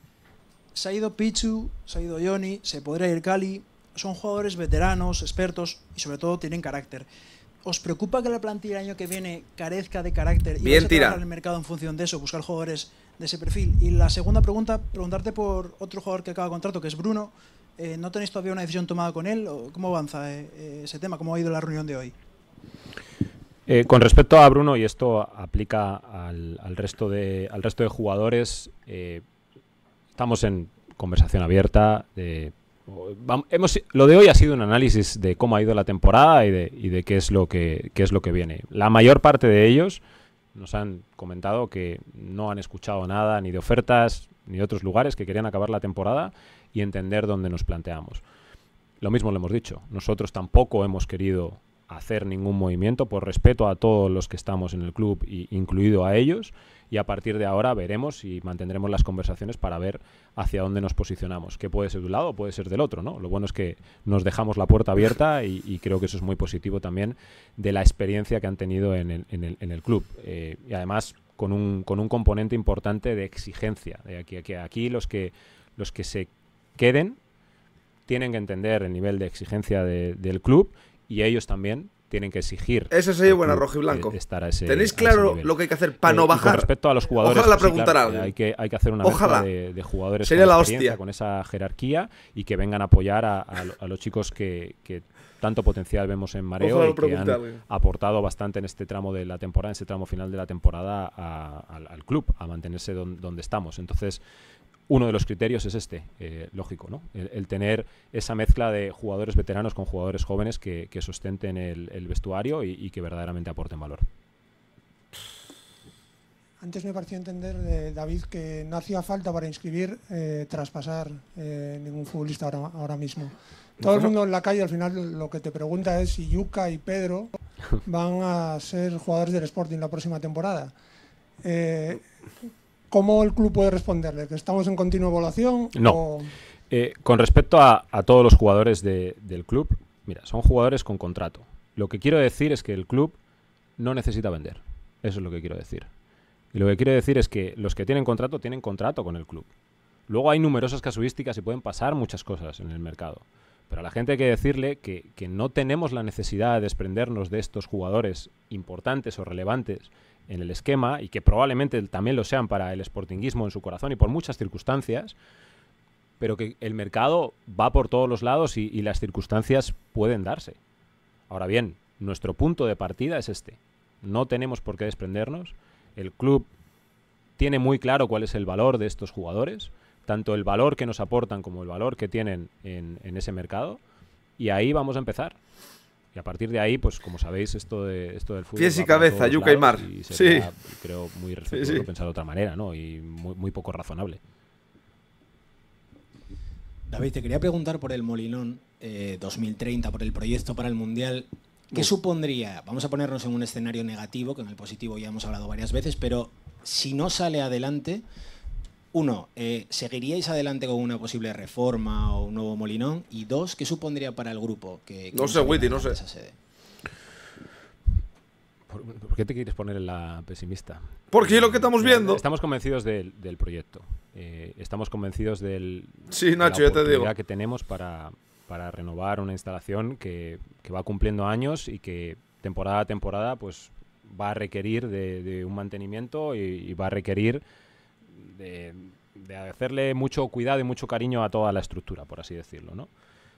Se ha ido Pichu, se ha ido Johnny, se podría ir Cali. Son jugadores veteranos, expertos y sobre todo tienen carácter. ¿Os preocupa que la plantilla el año que viene carezca de carácter y Bien, vais a el mercado en función de eso? Buscar jugadores de ese perfil. Y la segunda pregunta, preguntarte por otro jugador que acaba de contrato, que es Bruno. Eh, ¿No tenéis todavía una decisión tomada con él? ¿Cómo avanza eh, eh, ese tema? ¿Cómo ha ido la reunión de hoy? con respecto a Bruno, y esto aplica al, resto, de, al resto de jugadores, estamos en conversación abierta. de hemos, lo de hoy ha sido un análisis de cómo ha ido la temporada y de, y de qué, es lo que, qué es lo que viene. La mayor parte de ellos nos han comentado que no han escuchado nada ni de ofertas ni de otros lugares que querían acabar la temporada y entender dónde nos planteamos. Lo mismo le hemos dicho, nosotros tampoco hemos querido hacer ningún movimiento por respeto a todos los que estamos en el club y incluido a ellos y a partir de ahora veremos y mantendremos las conversaciones para ver hacia dónde nos posicionamos, que puede ser de un lado o puede ser del otro, ¿no? Lo bueno es que nos dejamos la puerta abierta y, creo que eso es muy positivo también de la experiencia que han tenido en el, club. Eh, y además con un, con un componente importante de exigencia, de aquí, aquí los que los que se queden tienen que entender el nivel de exigencia del club y ellos también tienen que exigir. Eso sería buena, rojo y blanco. Estar a ese, ¿Tenéis claro lo que hay que hacer para eh, no bajar? Con respecto a los jugadores, pues Ojalá Hay que, hay que hacer una Ojalá. De, jugadores con, la con esa jerarquía y que vengan a apoyar a, los chicos que, tanto potencial vemos en Mareo y que han aportado bastante en este tramo de la temporada, en este tramo final de la temporada al, club, a mantenerse donde estamos. Entonces, uno de los criterios es este, eh, lógico, ¿no? El, tener esa mezcla de jugadores veteranos con jugadores jóvenes que, sostenten el, vestuario y, que verdaderamente aporten valor. Antes me pareció entender, eh, David, que no hacía falta para inscribir eh, traspasar ningún futbolista ahora, mismo. Todo el mundo en la calle al final lo que te pregunta es si Yuka y Pedro van a ser jugadores del Sporting la próxima temporada. ¿Cómo el club puede responderle? ¿Que estamos en continua evaluación? No. Eh, con respecto a, todos los jugadores del club, mira, son jugadores con contrato. Lo que quiero decir es que el club no necesita vender. Eso es lo que quiero decir. Y lo que quiero decir es que los que tienen contrato tienen contrato con el club. Luego hay numerosas casuísticas y pueden pasar muchas cosas en el mercado. Pero a la gente hay que decirle que no tenemos la necesidad de desprendernos de estos jugadores importantes o relevantes en el esquema y que probablemente también lo sean para el sportingismo en su corazón y por muchas circunstancias, pero que el mercado va por todos los lados y, las circunstancias pueden darse. Ahora bien, nuestro punto de partida es este. No tenemos por qué desprendernos. El club tiene muy claro cuál es el valor de estos jugadores, tanto el valor que nos aportan como el valor que tienen en ese mercado. Y ahí vamos a empezar. Y a partir de ahí, pues como sabéis, esto, de, esto del fútbol. Pies y cabeza, yuca y mar. sí. creo, muy respetuoso pensar de otra manera, ¿no? Y muy, poco razonable. David, te quería preguntar por el Molinón 2030, eh, por el proyecto para el Mundial. ¿Qué supondría? Vamos a ponernos en un escenario negativo, que en el positivo ya hemos hablado varias veces, pero si no sale adelante. Uno, eh, ¿seguiríais adelante con una posible reforma o un nuevo molinón? Y dos, ¿qué supondría para el grupo? Que, no sé, Witty, no sé. Esa sede? ¿Por, qué te quieres poner en la pesimista? Porque es lo que estamos viendo. Estamos convencidos del, proyecto. Eh, estamos convencidos del. Sí, de la ya que tenemos para, para renovar una instalación que, que, va cumpliendo años y que temporada a temporada pues va a requerir de, un mantenimiento y, y va a requerir de, hacerle mucho cuidado y mucho cariño a toda la estructura, por así decirlo, ¿no?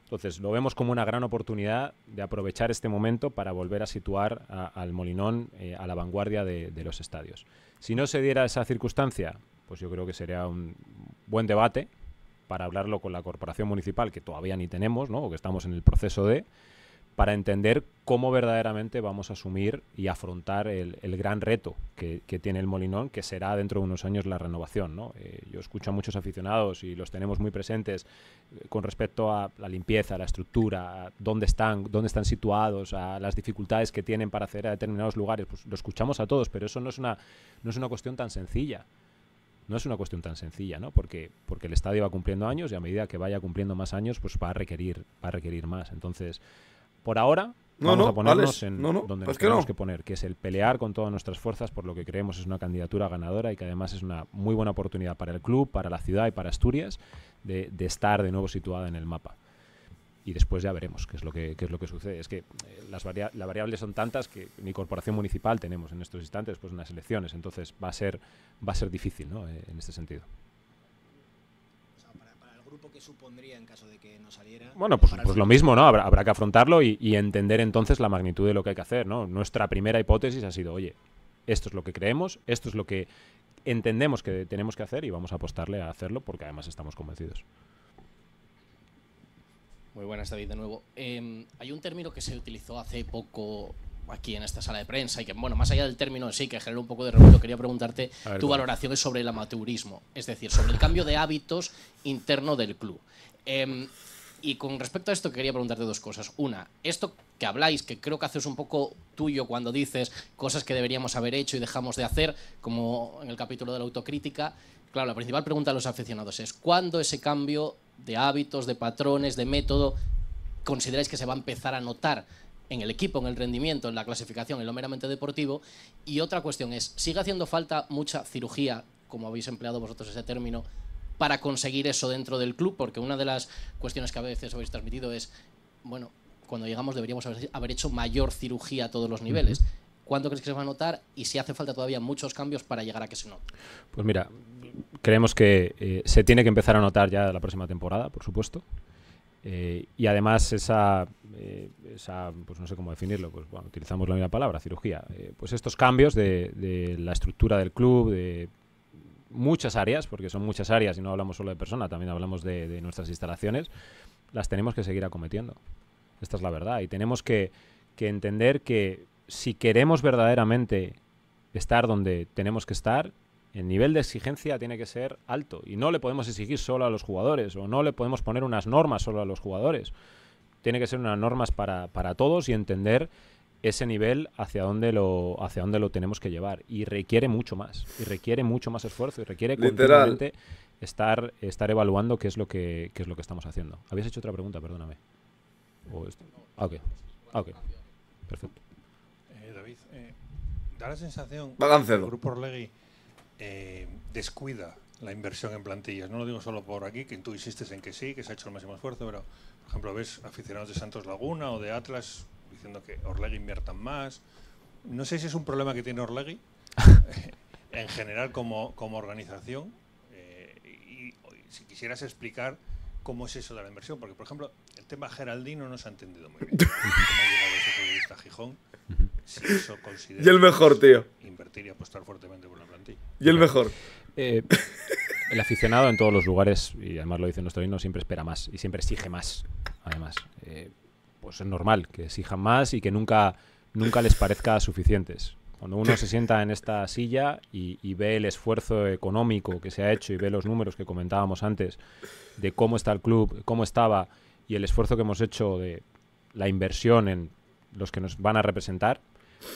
Entonces, lo vemos como una gran oportunidad de aprovechar este momento para volver a situar al Molinón eh, a la vanguardia de, los estadios. Si no se diera esa circunstancia, pues yo creo que sería un buen debate para hablarlo con la corporación municipal, que todavía ni tenemos, ¿no? o que estamos en el proceso de, para entender cómo verdaderamente vamos a asumir y afrontar el, gran reto que, tiene el Molinón, que será dentro de unos años la renovación. ¿no? Eh, yo escucho a muchos aficionados y los tenemos muy presentes eh, con respecto a la limpieza, la estructura, dónde están, dónde están situados, a las dificultades que tienen para acceder a determinados lugares. Pues lo escuchamos a todos, pero eso no es una, no es una cuestión tan sencilla no es una cuestión tan sencilla, Porque, porque el estadio va cumpliendo años y a medida que vaya cumpliendo más años, pues va a requerir, va a requerir más. Entonces, por ahora, vamos a ponernos en donde nos tenemos que, poner, que es el pelear con todas nuestras fuerzas por lo que creemos es una candidatura ganadora y que además es una muy buena oportunidad para el club, para la ciudad y para Asturias de, estar de nuevo situada en el mapa. Y después ya veremos qué es lo que, qué es lo que sucede. Es que eh, las, variables son tantas que ni corporación municipal tenemos en estos instantes, pues unas elecciones. Entonces va a ser, va a ser difícil eh, en este sentido supondría en caso de que no saliera. Bueno, pues, pues lo mismo, ¿no? Habrá, que afrontarlo y, entender entonces la magnitud de lo que hay que hacer, ¿no? Nuestra primera hipótesis ha sido, oye, esto es lo que creemos, esto es lo que entendemos que tenemos que hacer y vamos a apostarle a hacerlo porque además estamos convencidos. Muy buenas, David, de nuevo. Em, hay un término que se utilizó hace poco aquí en esta sala de prensa y que, bueno, más allá del término en sí, que genera un poco de revuelo, quería preguntarte tu valoración sobre el amateurismo, es decir, sobre el cambio de hábitos interno del club. Em, y con respecto a esto quería preguntarte dos cosas. Una, esto que habláis, que creo que haces un poco tuyo cuando dices cosas que deberíamos haber hecho y dejamos de hacer, como en el capítulo de la autocrítica, claro, la principal pregunta a los aficionados es, ¿cuándo ese cambio de hábitos, de patrones, de método, consideráis que se va a empezar a notar en el equipo, en el rendimiento, en la clasificación, en lo meramente deportivo. Y otra cuestión es, ¿sigue haciendo falta mucha cirugía, como habéis empleado vosotros ese término, para conseguir eso dentro del club? Porque una de las cuestiones que a veces habéis transmitido es, bueno, cuando llegamos deberíamos haber hecho mayor cirugía a todos los niveles. ¿Cuándo crees que se va a notar y si hace falta todavía muchos cambios para llegar a que se note? Pues mira, creemos que eh, se tiene que empezar a notar ya la próxima temporada, por supuesto. Eh, y además esa, eh, esa, pues no sé cómo definirlo, pues bueno, utilizamos la misma palabra, cirugía. Eh, pues estos cambios de, la estructura del club, de muchas áreas, porque son muchas áreas y no hablamos solo de persona, también hablamos de, nuestras instalaciones, las tenemos que seguir acometiendo. Esta es la verdad. Y tenemos que, que entender que si queremos verdaderamente estar donde tenemos que estar, el nivel de exigencia tiene que ser alto y no le podemos exigir solo a los jugadores o no le podemos poner unas normas solo a los jugadores. Tiene que ser unas normas para, todos y entender ese nivel hacia dónde lo hacia dónde lo tenemos que llevar y requiere mucho más y requiere mucho más esfuerzo y requiere continuamente estar estar evaluando qué es lo que es lo que estamos haciendo habías hecho otra pregunta perdóname ah, ah, ok perfecto eh, David eh, da la sensación que el grupo Orlegui eh, descuida la inversión en plantillas. No lo digo solo por aquí, que tú insistes en que sí, que se ha hecho el máximo esfuerzo, pero por ejemplo ves aficionados de Santos Laguna o de Atlas diciendo que Orlegi inviertan más. No sé si es un problema que tiene Orlegui eh, en general como, como organización. Eh, y, y si quisieras explicar cómo es eso de la inversión, porque por ejemplo el tema Geraldino no se ha entendido muy bien. Gijón, si eso considera. Y el mejor, tío. Invertir y apostar fuertemente por la plantilla. Y el mejor. Eh, el aficionado en todos los lugares, y además lo dice nuestro himno, siempre espera más y siempre exige más. Además, eh, pues es normal que exijan más y que nunca, nunca les parezca suficientes. Cuando uno se sienta en esta silla y, ve el esfuerzo económico que se ha hecho y ve los números que comentábamos antes de cómo está el club, cómo estaba y el esfuerzo que hemos hecho de la inversión en los que nos van a representar,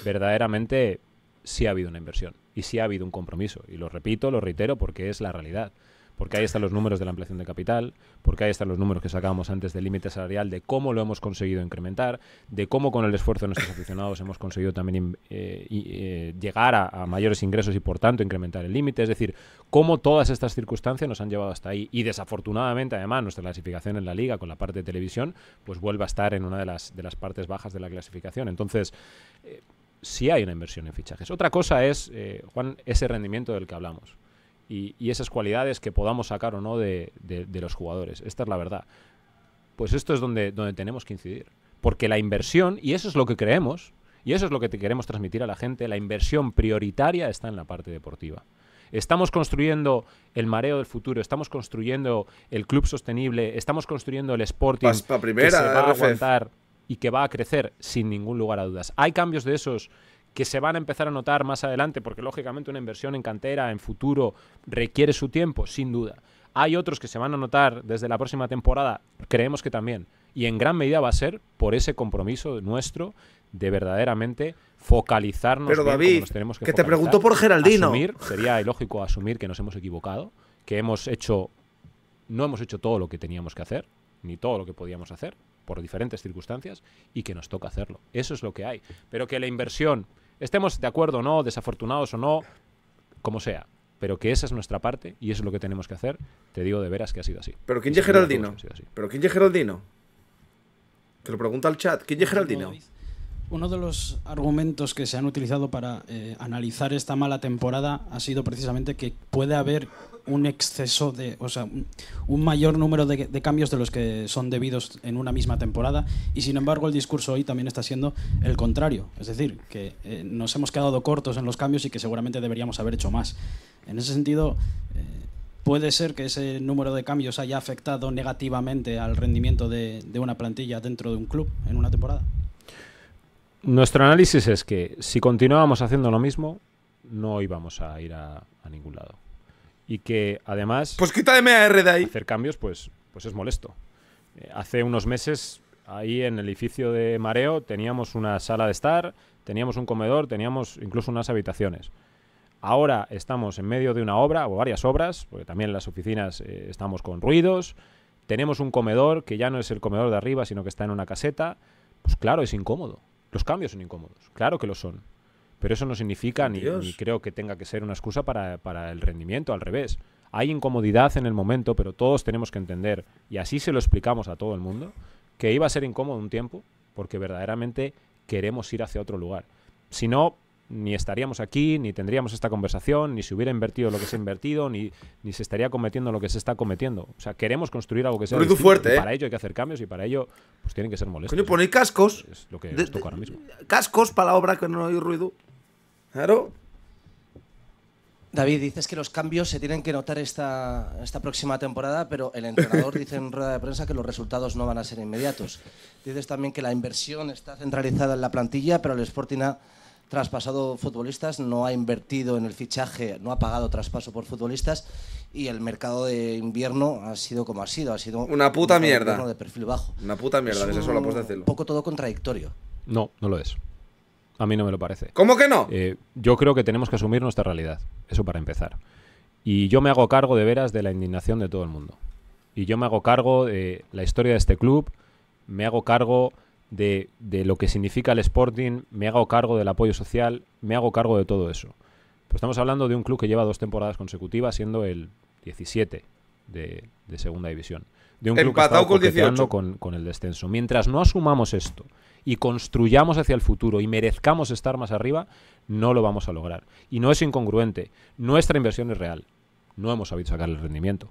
verdaderamente sí ha habido una inversión y sí ha habido un compromiso. Y lo repito, lo reitero porque es la realidad porque ahí están los números de la ampliación de capital, porque ahí están los números que sacábamos antes del límite salarial, de cómo lo hemos conseguido incrementar, de cómo con el esfuerzo de nuestros aficionados hemos conseguido también eh, eh, llegar a, mayores ingresos y por tanto incrementar el límite, es decir, cómo todas estas circunstancias nos han llevado hasta ahí y desafortunadamente además nuestra clasificación en la liga con la parte de televisión pues vuelve a estar en una de las, de las partes bajas de la clasificación. Entonces, eh, sí hay una inversión en fichajes. Otra cosa es, Juan, ese rendimiento del que hablamos y, esas cualidades que podamos sacar o no de, los jugadores. Esta es la verdad. Pues esto es donde, donde tenemos que incidir. Porque la inversión, y eso es lo que creemos, y eso es lo que queremos transmitir a la gente, la inversión prioritaria está en la parte deportiva. Estamos construyendo el mareo del futuro, estamos construyendo el club sostenible, estamos construyendo el Sporting que se va a aguantar y que va a crecer sin ningún lugar a dudas. Hay cambios de esos que se van a empezar a notar más adelante, porque lógicamente una inversión en cantera, en futuro, requiere su tiempo, sin duda. Hay otros que se van a notar desde la próxima temporada, creemos que también. Y en gran medida va a ser por ese compromiso nuestro de verdaderamente focalizarnos Pero David, nos tenemos que, que te pregunto por Geraldino. sería ilógico asumir que nos hemos equivocado, que hemos hecho no hemos hecho todo lo que teníamos que hacer, ni todo lo que podíamos hacer por diferentes circunstancias y que nos toca hacerlo. Eso es lo que hay. Pero que la inversión estemos de acuerdo o no, desafortunados o no, como sea. Pero que esa es nuestra parte y eso es lo que tenemos que hacer. Te digo de veras que ha sido así. Pero ¿quién es Geraldino? ¿Pero quién Geraldino? Te lo pregunta el chat. ¿Quién es Geraldino? Uno de los argumentos que se han utilizado para eh, analizar esta mala temporada ha sido precisamente que puede haber un exceso de, o sea, un mayor número de, cambios de los que son debidos en una misma temporada y sin embargo el discurso hoy también está siendo el contrario, es decir, que eh, nos hemos quedado cortos en los cambios y que seguramente deberíamos haber hecho más. En ese sentido, eh, ¿puede ser que ese número de cambios haya afectado negativamente al rendimiento de, una plantilla dentro de un club en una temporada? Nuestro análisis es que si continuábamos haciendo lo mismo, no íbamos a ir a ningún lado y que además. Pues a R de ahí. Hacer cambios, pues, pues es molesto. Eh, hace unos meses, ahí en el edificio de Mareo, teníamos una sala de estar, teníamos un comedor, teníamos incluso unas habitaciones. Ahora estamos en medio de una obra o varias obras, porque también en las oficinas eh, estamos con ruidos. Tenemos un comedor que ya no es el comedor de arriba, sino que está en una caseta. Pues claro, es incómodo. Los cambios son incómodos. Claro que lo son. Pero eso no significa ni, creo que tenga que ser una excusa para, el rendimiento, al revés. Hay incomodidad en el momento, pero todos tenemos que entender, y así se lo explicamos a todo el mundo, que iba a ser incómodo un tiempo porque verdaderamente queremos ir hacia otro lugar. Si no, ni estaríamos aquí, ni tendríamos esta conversación, ni se hubiera invertido lo que se ha invertido, ni, ni se estaría cometiendo lo que se está cometiendo. O sea, queremos construir algo que sea. Distinto, fuerte, ¿eh? Para ello hay que hacer cambios y para ello pues tienen que ser molestos. Coño, poner cascos. Es lo que toca mismo. Cascos para la obra que no hay ruido. Claro. David, dices que los cambios se tienen que notar esta, esta próxima temporada, pero el entrenador dice en rueda de prensa que los resultados no van a ser inmediatos. Dices también que la inversión está centralizada en la plantilla, pero el Sporting ha traspasado futbolistas, no ha invertido en el fichaje, no ha pagado traspaso por futbolistas y el mercado de invierno ha sido como ha sido, ha sido una puta mierda de perfil bajo. Una puta mierda, Un poco todo contradictorio. No, no lo es. A mí no me lo parece. ¿Cómo que no? Eh, yo creo que tenemos que asumir nuestra realidad. Eso para empezar. Y yo me hago cargo de veras de la indignación de todo el mundo. Y yo me hago cargo de la historia de este club. Me hago cargo de, lo que significa el Sporting. Me hago cargo del apoyo social. Me hago cargo de todo eso. estamos hablando de un club que lleva dos temporadas consecutivas siendo el 17 de, segunda división. De un club que con, con el descenso. Mientras no asumamos esto, y construyamos hacia el futuro y merezcamos estar más arriba, no lo vamos a lograr. Y no es incongruente. Nuestra inversión es real. No hemos sabido sacar el rendimiento.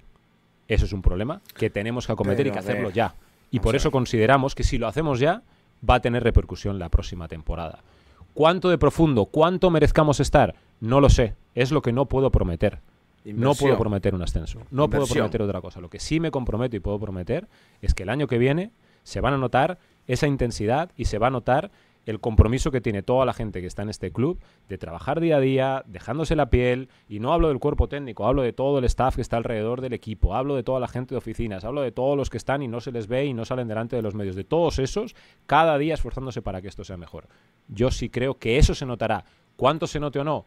Eso es un problema que tenemos que acometer y que hacerlo ya. Y por eso consideramos que si lo hacemos ya, va a tener repercusión la próxima temporada. ¿Cuánto de profundo, cuánto merezcamos estar? No lo sé. Es lo que no puedo prometer. No puedo prometer un ascenso. No puedo prometer otra cosa. Lo que sí me comprometo y puedo prometer es que el año que viene se van a notar esa intensidad y se va a notar el compromiso que tiene toda la gente que está en este club de trabajar día a día, dejándose la piel, y no hablo del cuerpo técnico, hablo de todo el staff que está alrededor del equipo, hablo de toda la gente de oficinas, hablo de todos los que están y no se les ve y no salen delante de los medios, de todos esos, cada día esforzándose para que esto sea mejor. Yo sí creo que eso se notará. ¿Cuánto se note o no?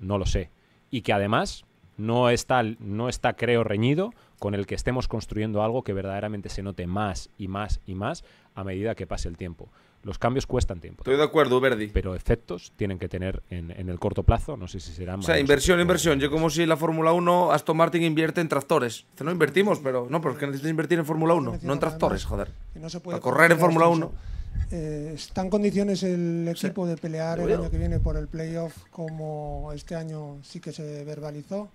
No lo sé. Y que además no está, no está creo, reñido con el que estemos construyendo algo que verdaderamente se note más y más y más a medida que pase el tiempo. Los cambios cuestan tiempo. Estoy de acuerdo, Verdi. Pero efectos tienen que tener en, el corto plazo, no sé si más. O sea, inversión, inversión. Yo como si la Fórmula 1, Aston Martin invierte en tractores. No invertimos, pero... No, pero necesitas invertir en Fórmula 1, no en tractores, joder. a correr en Fórmula 1. ¿Está en condiciones el equipo de pelear el año que viene por el playoff como este año sí que se verbalizó?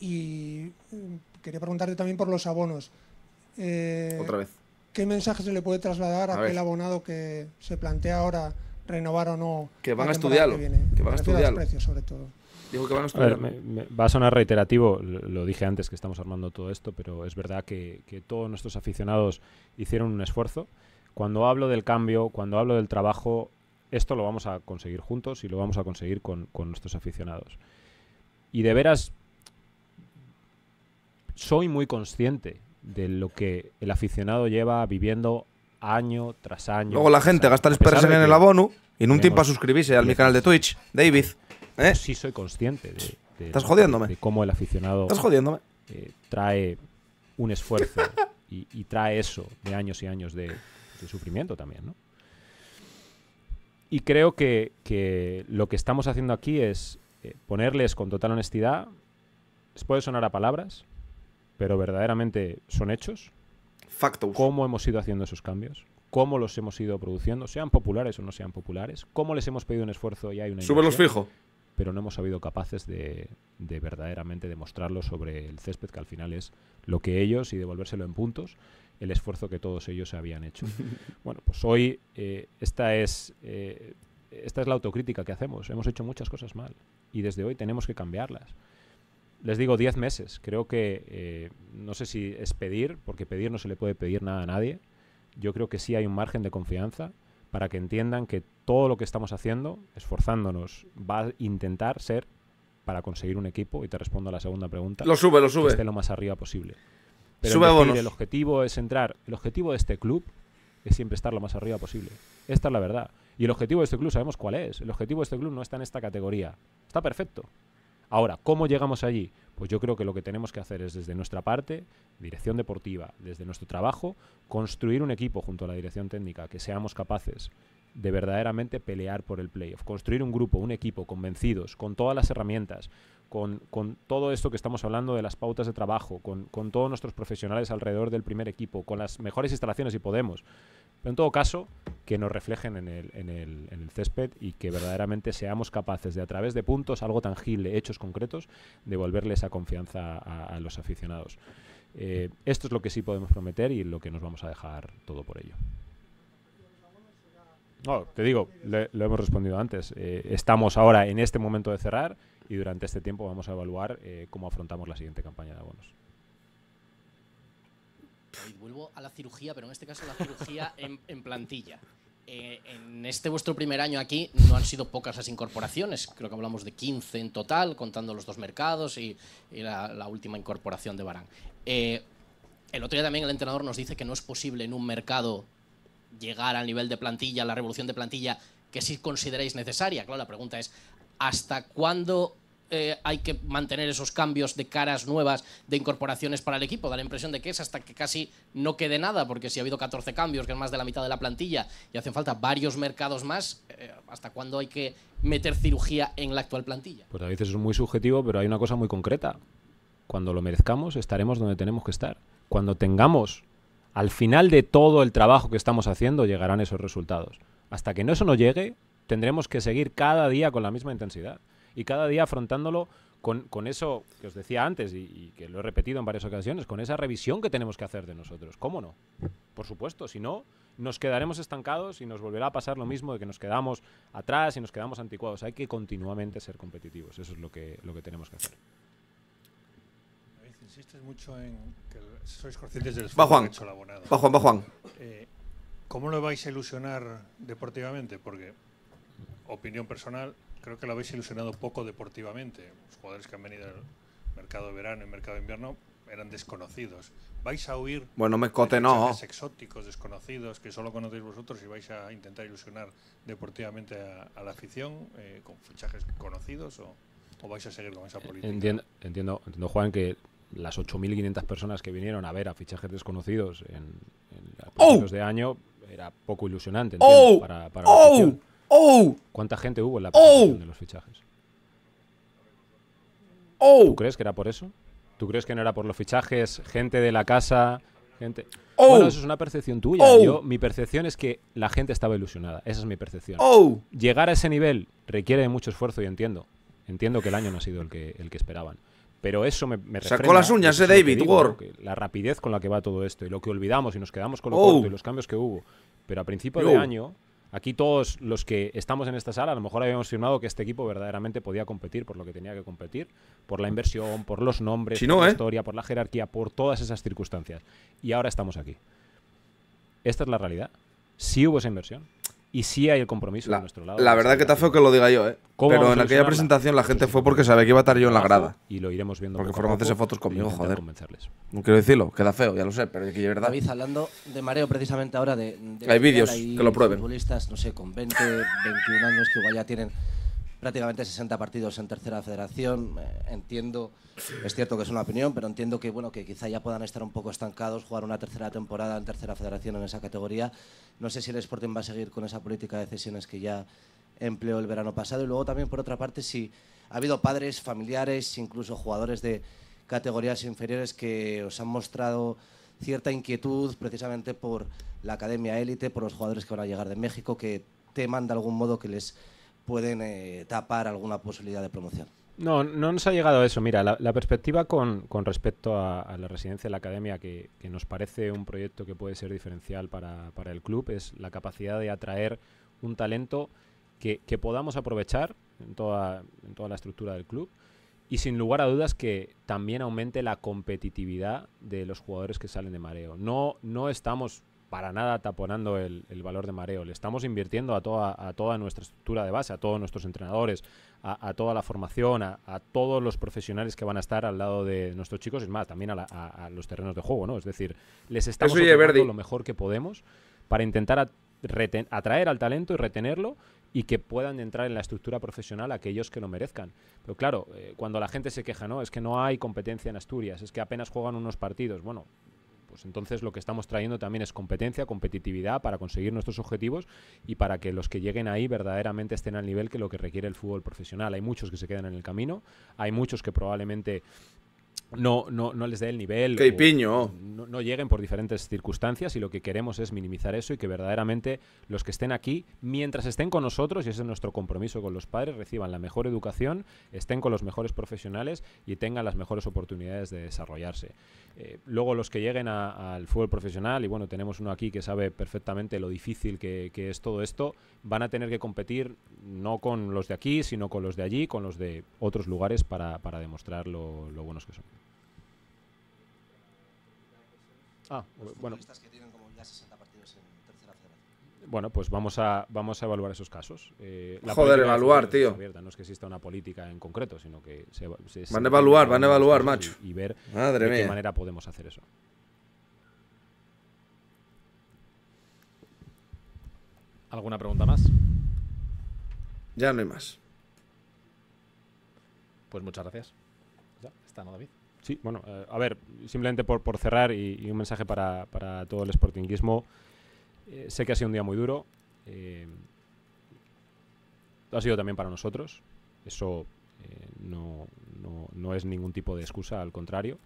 Y quería preguntarte también por los abonos. Eh, Otra vez. ¿Qué mensaje se le puede trasladar a, aquel abonado que se plantea ahora renovar o no? Que van a estudiarlo. Que, van a estudiarlo. precios, sobre todo. a va a sonar reiterativo, lo dije antes que estamos armando todo esto, pero es verdad que, todos nuestros aficionados hicieron un esfuerzo. Cuando hablo del cambio, cuando hablo del trabajo, esto lo vamos a conseguir juntos y lo vamos a conseguir con nuestros aficionados. Y de veras soy muy consciente de lo que el aficionado lleva viviendo año tras año. Luego la gente gasta el en el abono y en un tiempo a suscribirse al mi canal de Twitch, David. ¿eh? Sí soy consciente de, ¿Estás cómo el aficionado ¿Estás eh, trae un esfuerzo y, trae eso de años y años de, sufrimiento también. Y creo que, lo que estamos haciendo aquí es eh, ponerles con total honestidad, les puede sonar a palabras, pero verdaderamente son hechos. Factos. ¿Cómo hemos ido haciendo esos cambios? ¿Cómo los hemos ido produciendo? Sean populares o no sean populares. ¿Cómo les hemos pedido un esfuerzo y hay una... Súbelos fijo. Pero no hemos sabido capaces de, verdaderamente demostrarlo sobre el césped, que al final es lo que ellos y devolvérselo en puntos el esfuerzo que todos ellos habían hecho. bueno, pues hoy eh, esta, es, eh, esta es la autocrítica que hacemos. Hemos hecho muchas cosas mal y desde hoy tenemos que cambiarlas les digo 10 meses. Creo que, eh, no sé si es pedir, porque pedir no se le puede pedir nada a nadie. Yo creo que sí hay un margen de confianza para que entiendan que todo lo que estamos haciendo, esforzándonos, va a intentar ser para conseguir un equipo, y te respondo a la segunda pregunta. Lo sube, lo sube. Que esté lo más arriba posible. Pero sube el objetivo es entrar, el objetivo de este club es siempre estar lo más arriba posible. Esta es la verdad. Y el objetivo de este club sabemos cuál es. El objetivo de este club no está en esta categoría. Está perfecto. Ahora, ¿cómo llegamos allí? Pues yo creo que lo que tenemos que hacer es desde nuestra parte, dirección deportiva, desde nuestro trabajo, construir un equipo junto a la dirección técnica, que seamos capaces de verdaderamente pelear por el playoff, construir un grupo, un equipo convencidos, con todas las herramientas, con, todo esto que estamos hablando de las pautas de trabajo, con, con todos nuestros profesionales alrededor del primer equipo, con las mejores instalaciones si podemos, pero en todo caso, que nos reflejen en el, césped y que verdaderamente seamos capaces de, a través de puntos, algo tangible, hechos concretos, devolverle esa confianza a, los aficionados. Eh, esto es lo que sí podemos prometer y lo que nos vamos a dejar todo por ello. No, te digo, lo hemos respondido antes. Eh, estamos ahora en este momento de cerrar y durante este tiempo vamos a evaluar eh, cómo afrontamos la siguiente campaña de abonos vuelvo a la cirugía, pero en este caso la cirugía en, plantilla. Eh, en este vuestro primer año aquí no han sido pocas las incorporaciones, creo que hablamos de 15 en total, contando los dos mercados y, la, última incorporación de Barán. Eh, el otro día también el entrenador nos dice que no es posible en un mercado llegar al nivel de plantilla, la revolución de plantilla que sí consideráis necesaria. Claro, la pregunta es, ¿hasta cuándo eh, hay que mantener esos cambios de caras nuevas, de incorporaciones para el equipo. Da la impresión de que es hasta que casi no quede nada, porque si ha habido 14 cambios, que es más de la mitad de la plantilla, y hacen falta varios mercados más, eh, ¿hasta cuándo hay que meter cirugía en la actual plantilla? Pues a veces es muy subjetivo, pero hay una cosa muy concreta. Cuando lo merezcamos, estaremos donde tenemos que estar. Cuando tengamos, al final de todo el trabajo que estamos haciendo, llegarán esos resultados. Hasta que no eso no llegue, tendremos que seguir cada día con la misma intensidad y cada día afrontándolo con, eso que os decía antes y, que lo he repetido en varias ocasiones, con esa revisión que tenemos que hacer de nosotros. ¿Cómo no? Por supuesto, si no, nos quedaremos estancados y nos volverá a pasar lo mismo de que nos quedamos atrás y nos quedamos anticuados. Hay que continuamente ser competitivos, eso es lo que, lo que tenemos que hacer. Insistes mucho en que sois conscientes del esfuerzo que hecho Va Juan, eh, ¿Cómo lo vais a ilusionar deportivamente? Porque, opinión personal, creo que lo habéis ilusionado poco deportivamente. Los jugadores que han venido al mercado de verano y mercado de invierno eran desconocidos. Vais a huir. Bueno, me no. Exóticos, desconocidos, que solo conocéis vosotros y vais a intentar ilusionar deportivamente a, la afición eh, con fichajes conocidos o, o, vais a seguir con esa política. Entiendo, entiendo, entiendo Juan, que las 8.500 personas que vinieron a ver a fichajes desconocidos en, en los ¡Oh! de año era poco ilusionante ¡Oh! entiendo, para, para la ¡Oh! afición. Oh. ¿Cuánta gente hubo en la oh. presentación de los fichajes? Oh. ¿Tú crees que era por eso? ¿Tú crees que no era por los fichajes, gente de la casa, gente...? Bueno, eso es una percepción tuya. Yo, mi percepción es que la gente estaba ilusionada. Esa es mi percepción. Llegar a ese nivel requiere mucho esfuerzo, y entiendo. Entiendo que el año no ha sido el que, el que esperaban. Pero eso me, me Sacó las uñas, eh, David, La rapidez con la que va todo esto y lo que olvidamos y nos quedamos con lo corto y los cambios que hubo. Pero a principio de año Aquí todos los que estamos en esta sala, a lo mejor habíamos firmado que este equipo verdaderamente podía competir por lo que tenía que competir, por la inversión, por los nombres, por la ¿eh? historia, por la jerarquía, por todas esas circunstancias. Y ahora estamos aquí. Esta es la realidad. Si hubo esa inversión, y sí hay el compromiso de nuestro lado. La verdad que está feo que lo diga yo, ¿eh? Pero en aquella presentación la gente fue porque sabía que iba a estar yo en la grada. Y lo iremos viendo. Porque fueron a hacerse fotos conmigo, e joder. No quiero decirlo, queda feo, ya lo sé, pero es que es verdad. David, hablando de mareo precisamente ahora de... hay vídeos que lo prueben. futbolistas, no sé, con 20, 21 años que igual ya tienen prácticamente 60 partidos en tercera federación. Eh, entiendo, es cierto que es una opinión, pero entiendo que, bueno, que quizá ya puedan estar un poco estancados, jugar una tercera temporada en tercera federación en esa categoría. No sé si el Sporting va a seguir con esa política de cesiones que ya empleó el verano pasado. Y luego también, por otra parte, si ha habido padres, familiares, incluso jugadores de categorías inferiores que os han mostrado cierta inquietud precisamente por la academia élite, por los jugadores que van a llegar de México, que teman de algún modo que les pueden eh, tapar alguna posibilidad de promoción. No, no nos ha llegado a eso. Mira, la, perspectiva con, respecto a, la residencia de la academia, que, nos parece un proyecto que puede ser diferencial para, el club, es la capacidad de atraer un talento que, podamos aprovechar en toda, la estructura del club y sin lugar a dudas que también aumente la competitividad de los jugadores que salen de mareo. No, no estamos para nada taponando el, valor de mareo. Le estamos invirtiendo a toda, a toda nuestra estructura de base, a todos nuestros entrenadores, a, toda la formación, a, todos los profesionales que van a estar al lado de nuestros chicos, y, más, también a, los terrenos de juego, ¿no? Es decir, les estamos dando lo mejor que podemos para intentar atraer al talento y retenerlo y que puedan entrar en la estructura profesional aquellos que lo merezcan. Pero claro, eh, cuando la gente se queja, ¿no? Es que no hay competencia en Asturias, es que apenas juegan unos partidos. Bueno, entonces lo que estamos trayendo también es competencia, competitividad para conseguir nuestros objetivos y para que los que lleguen ahí verdaderamente estén al nivel que lo que requiere el fútbol profesional. Hay muchos que se quedan en el camino, hay muchos que probablemente no, no, les dé el nivel. ¡Qué piño! No, lleguen por diferentes circunstancias y lo que queremos es minimizar eso y que verdaderamente los que estén aquí, mientras estén con nosotros, y ese es nuestro compromiso con los padres, reciban la mejor educación, estén con los mejores profesionales y tengan las mejores oportunidades de desarrollarse. Eh, luego los que lleguen al fútbol profesional, y bueno, tenemos uno aquí que sabe perfectamente lo difícil que, es todo esto, van a tener que competir no con los de aquí, sino con los de allí, con los de otros lugares para, demostrar lo buenos que son. Ah, los bueno. que tienen como ya 60 partidos en tercera Bueno, pues vamos a, vamos a evaluar esos casos. Eh, la Joder, evaluar, tío. No es que exista una política en concreto, sino que van a evaluar, van a evaluar, macho. Y, ver de qué manera podemos hacer eso. ¿Alguna pregunta más? Ya no hay más. Pues muchas gracias. Ya está, ¿no, David? Sí, bueno, eh, a ver, simplemente por, por cerrar y, un mensaje para, todo el sportinguismo. Eh, sé que ha sido un día muy duro. Eh, ha sido también para nosotros. Eso no, es ningún tipo de excusa, al contrario.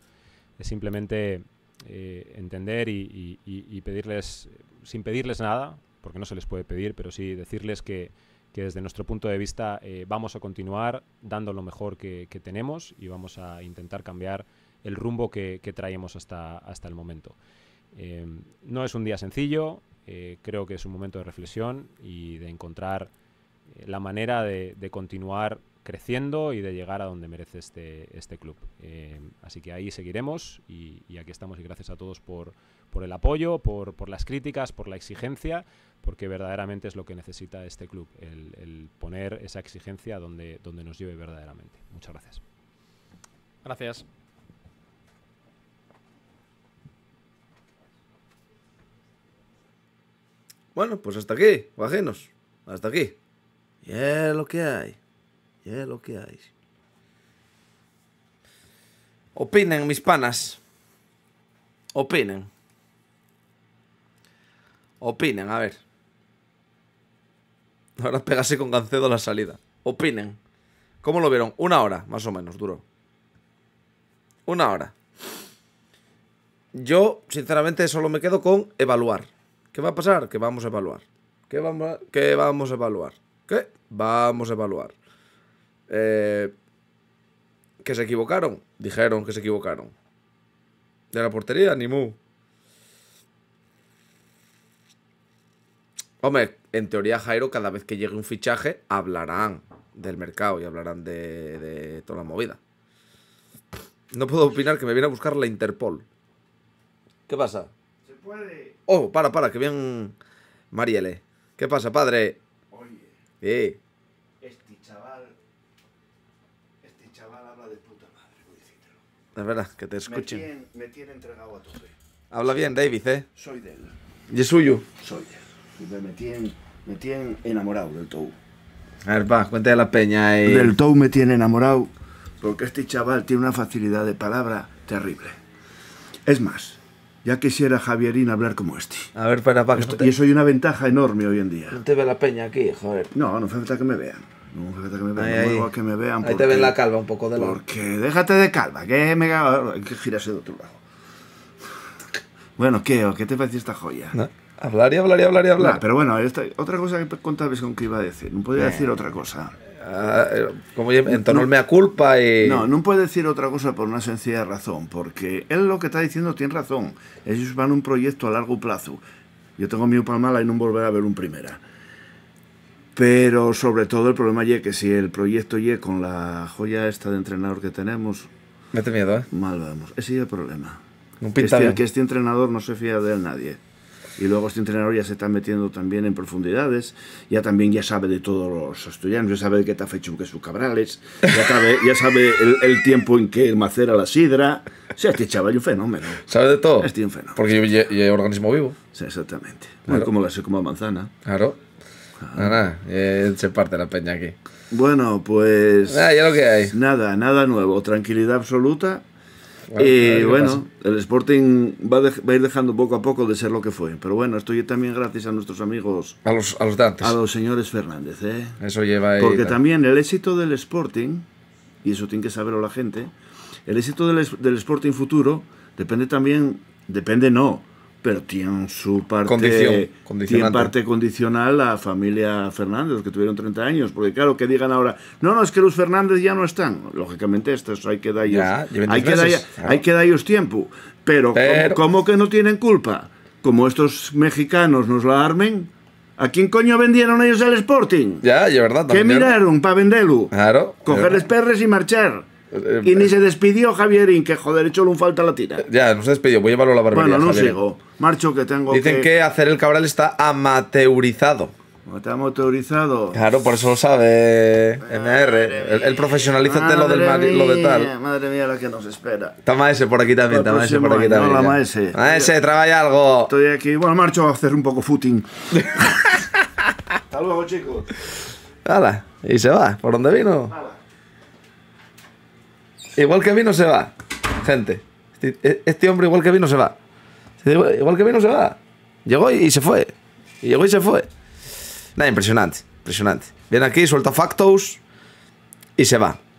Es simplemente entender y pedirles, sin pedirles nada, porque no se les puede pedir, pero sí decirles que, que desde nuestro punto de vista eh, vamos a continuar dando lo mejor que, tenemos y vamos a intentar cambiar el rumbo que, traemos hasta, hasta el momento. Eh, no es un día sencillo, eh, creo que es un momento de reflexión y de encontrar la manera de continuar creciendo y de llegar a donde merece este, este club. Eh, así que ahí seguiremos y, aquí estamos y gracias a todos por, por el apoyo, por, las críticas, por la exigencia, porque verdaderamente es lo que necesita este club, el, poner esa exigencia donde, donde nos lleve verdaderamente. Muchas gracias. Gracias. Bueno, pues hasta aquí, bajenos. Hasta aquí. Y es lo que hay. Ya lo que hay. Opinen, mis panas. Opinen. Opinen, a ver. Ahora pegase con Gancedo la salida. Opinen. ¿Cómo lo vieron? Una hora, más o menos, duró. Una hora. Yo, sinceramente, solo me quedo con evaluar. ¿Qué va a pasar? Que vamos a evaluar. ¿Qué vamos ¿Qué vamos a evaluar? ¿Qué? Vamos a evaluar. Eh, ¿Que se equivocaron? Dijeron que se equivocaron. De la portería, ni mu. Hombre, en teoría, Jairo, cada vez que llegue un fichaje, hablarán del mercado y hablarán de, de toda la movida. No puedo opinar que me viene a buscar la Interpol. ¿Qué pasa? Se puede. Oh, para, para, que bien. Mariele. ¿Qué pasa, padre? Oye. Es verdad, que te escuchen. Me tiene entregado a tope. Habla bien, David, ¿eh? Soy de él. ¿Y es suyo? Soy de él. Me tiene me enamorado del Tou. A ver, va, cuéntale la peña. Del Tou me tiene enamorado porque este chaval tiene una facilidad de palabra terrible. Es más, ya quisiera Javierín hablar como este. A ver, para, para. Esto, te... Y eso hay una ventaja enorme hoy en día. No te ve la peña aquí, joder. No, no hace falta que me vean. No, fíjate que me vean, ahí, que me vean. Ahí te ven la calva un poco de lado. Porque déjate de calva, que me hay de otro lado. Bueno, ¿qué? ¿Qué te parece esta joya? Hablaría, Hablar y hablar y hablar y hablar. pero bueno, otra cosa que contabas con que iba a decir. No podía decir eh. otra cosa. Ah, como tono mea culpa y... No, no puede decir otra cosa por una sencilla razón, porque él lo que está diciendo tiene razón. Ellos van un proyecto a largo plazo. Yo tengo mi mala y no volver a ver un primera. Pero sobre todo el problema es que si el proyecto Y con la joya esta de entrenador que tenemos... Mete miedo, ¿eh? Mal vamos. Ese es el problema. Un que, este, que este entrenador no se fía de nadie. Y luego este entrenador ya se está metiendo también en profundidades, ya también ya sabe de todos los estudiantes. ya sabe que está fecho que su cabrales, ya sabe, ya sabe el, tiempo en que macera la sidra. O sea, este chaval es un fenómeno. ¿Sabe de todo? Este es un fenómeno. Porque yo, organismo vivo. Sí, exactamente. como la sé como manzana. Claro. Nada, eh, se parte la peña aquí. Bueno, pues. Ah, nada, nada nuevo. Tranquilidad absoluta. y bueno, el Sporting va, a ir dejando poco a poco de ser lo que fue. Pero bueno, esto también gracias a nuestros amigos. A los, a los Dantes. A los señores Fernández, ¿eh? Eso lleva Porque también el éxito del Sporting, y eso tiene que saberlo la gente, el éxito del, del Sporting futuro depende también. Depende, no pero tiene su parte, Condición, parte condicional la familia Fernández, que tuvieron 30 años, porque claro, que digan ahora, no, no, es que los Fernández ya no están. Lógicamente, esto hay que darles, hay, que hay que tiempo, pero, ¿cómo, que no tienen culpa? Como estos mexicanos nos la armen, ¿A quién coño vendieron ellos el Sporting? Ya, es verdad. También ¿Qué miraron para venderlo? Claro. Cogerles perres y marchar. Eh, y ni eh. se despidió Javierín, que joder, hecho un falta la tira. Ya, no se despidió, voy a llevarlo a la barbería. Bueno, no eh. sigo. Marcho que tengo Dicen que... hacer el cabral está amateurizado. Está amateurizado? Claro, por eso lo sabe MR. El, el profesionalízate lo, lo de tal. Madre mía, la que nos espera. Está ese por aquí también, toma ese por aquí año, también. Hola, trabaja algo. Estoy aquí. Bueno, marcho a hacer un poco footing. Hasta luego, chicos. Hala, y se va. ¿Por dónde vino? Igual que vino se va, gente. Este, e, este hombre igual que vino se va. Igual, que vino se va. Llegó y, se fue. llegó y se fue. Nada, impresionante, impresionante. Viene aquí, suelta factos y se va.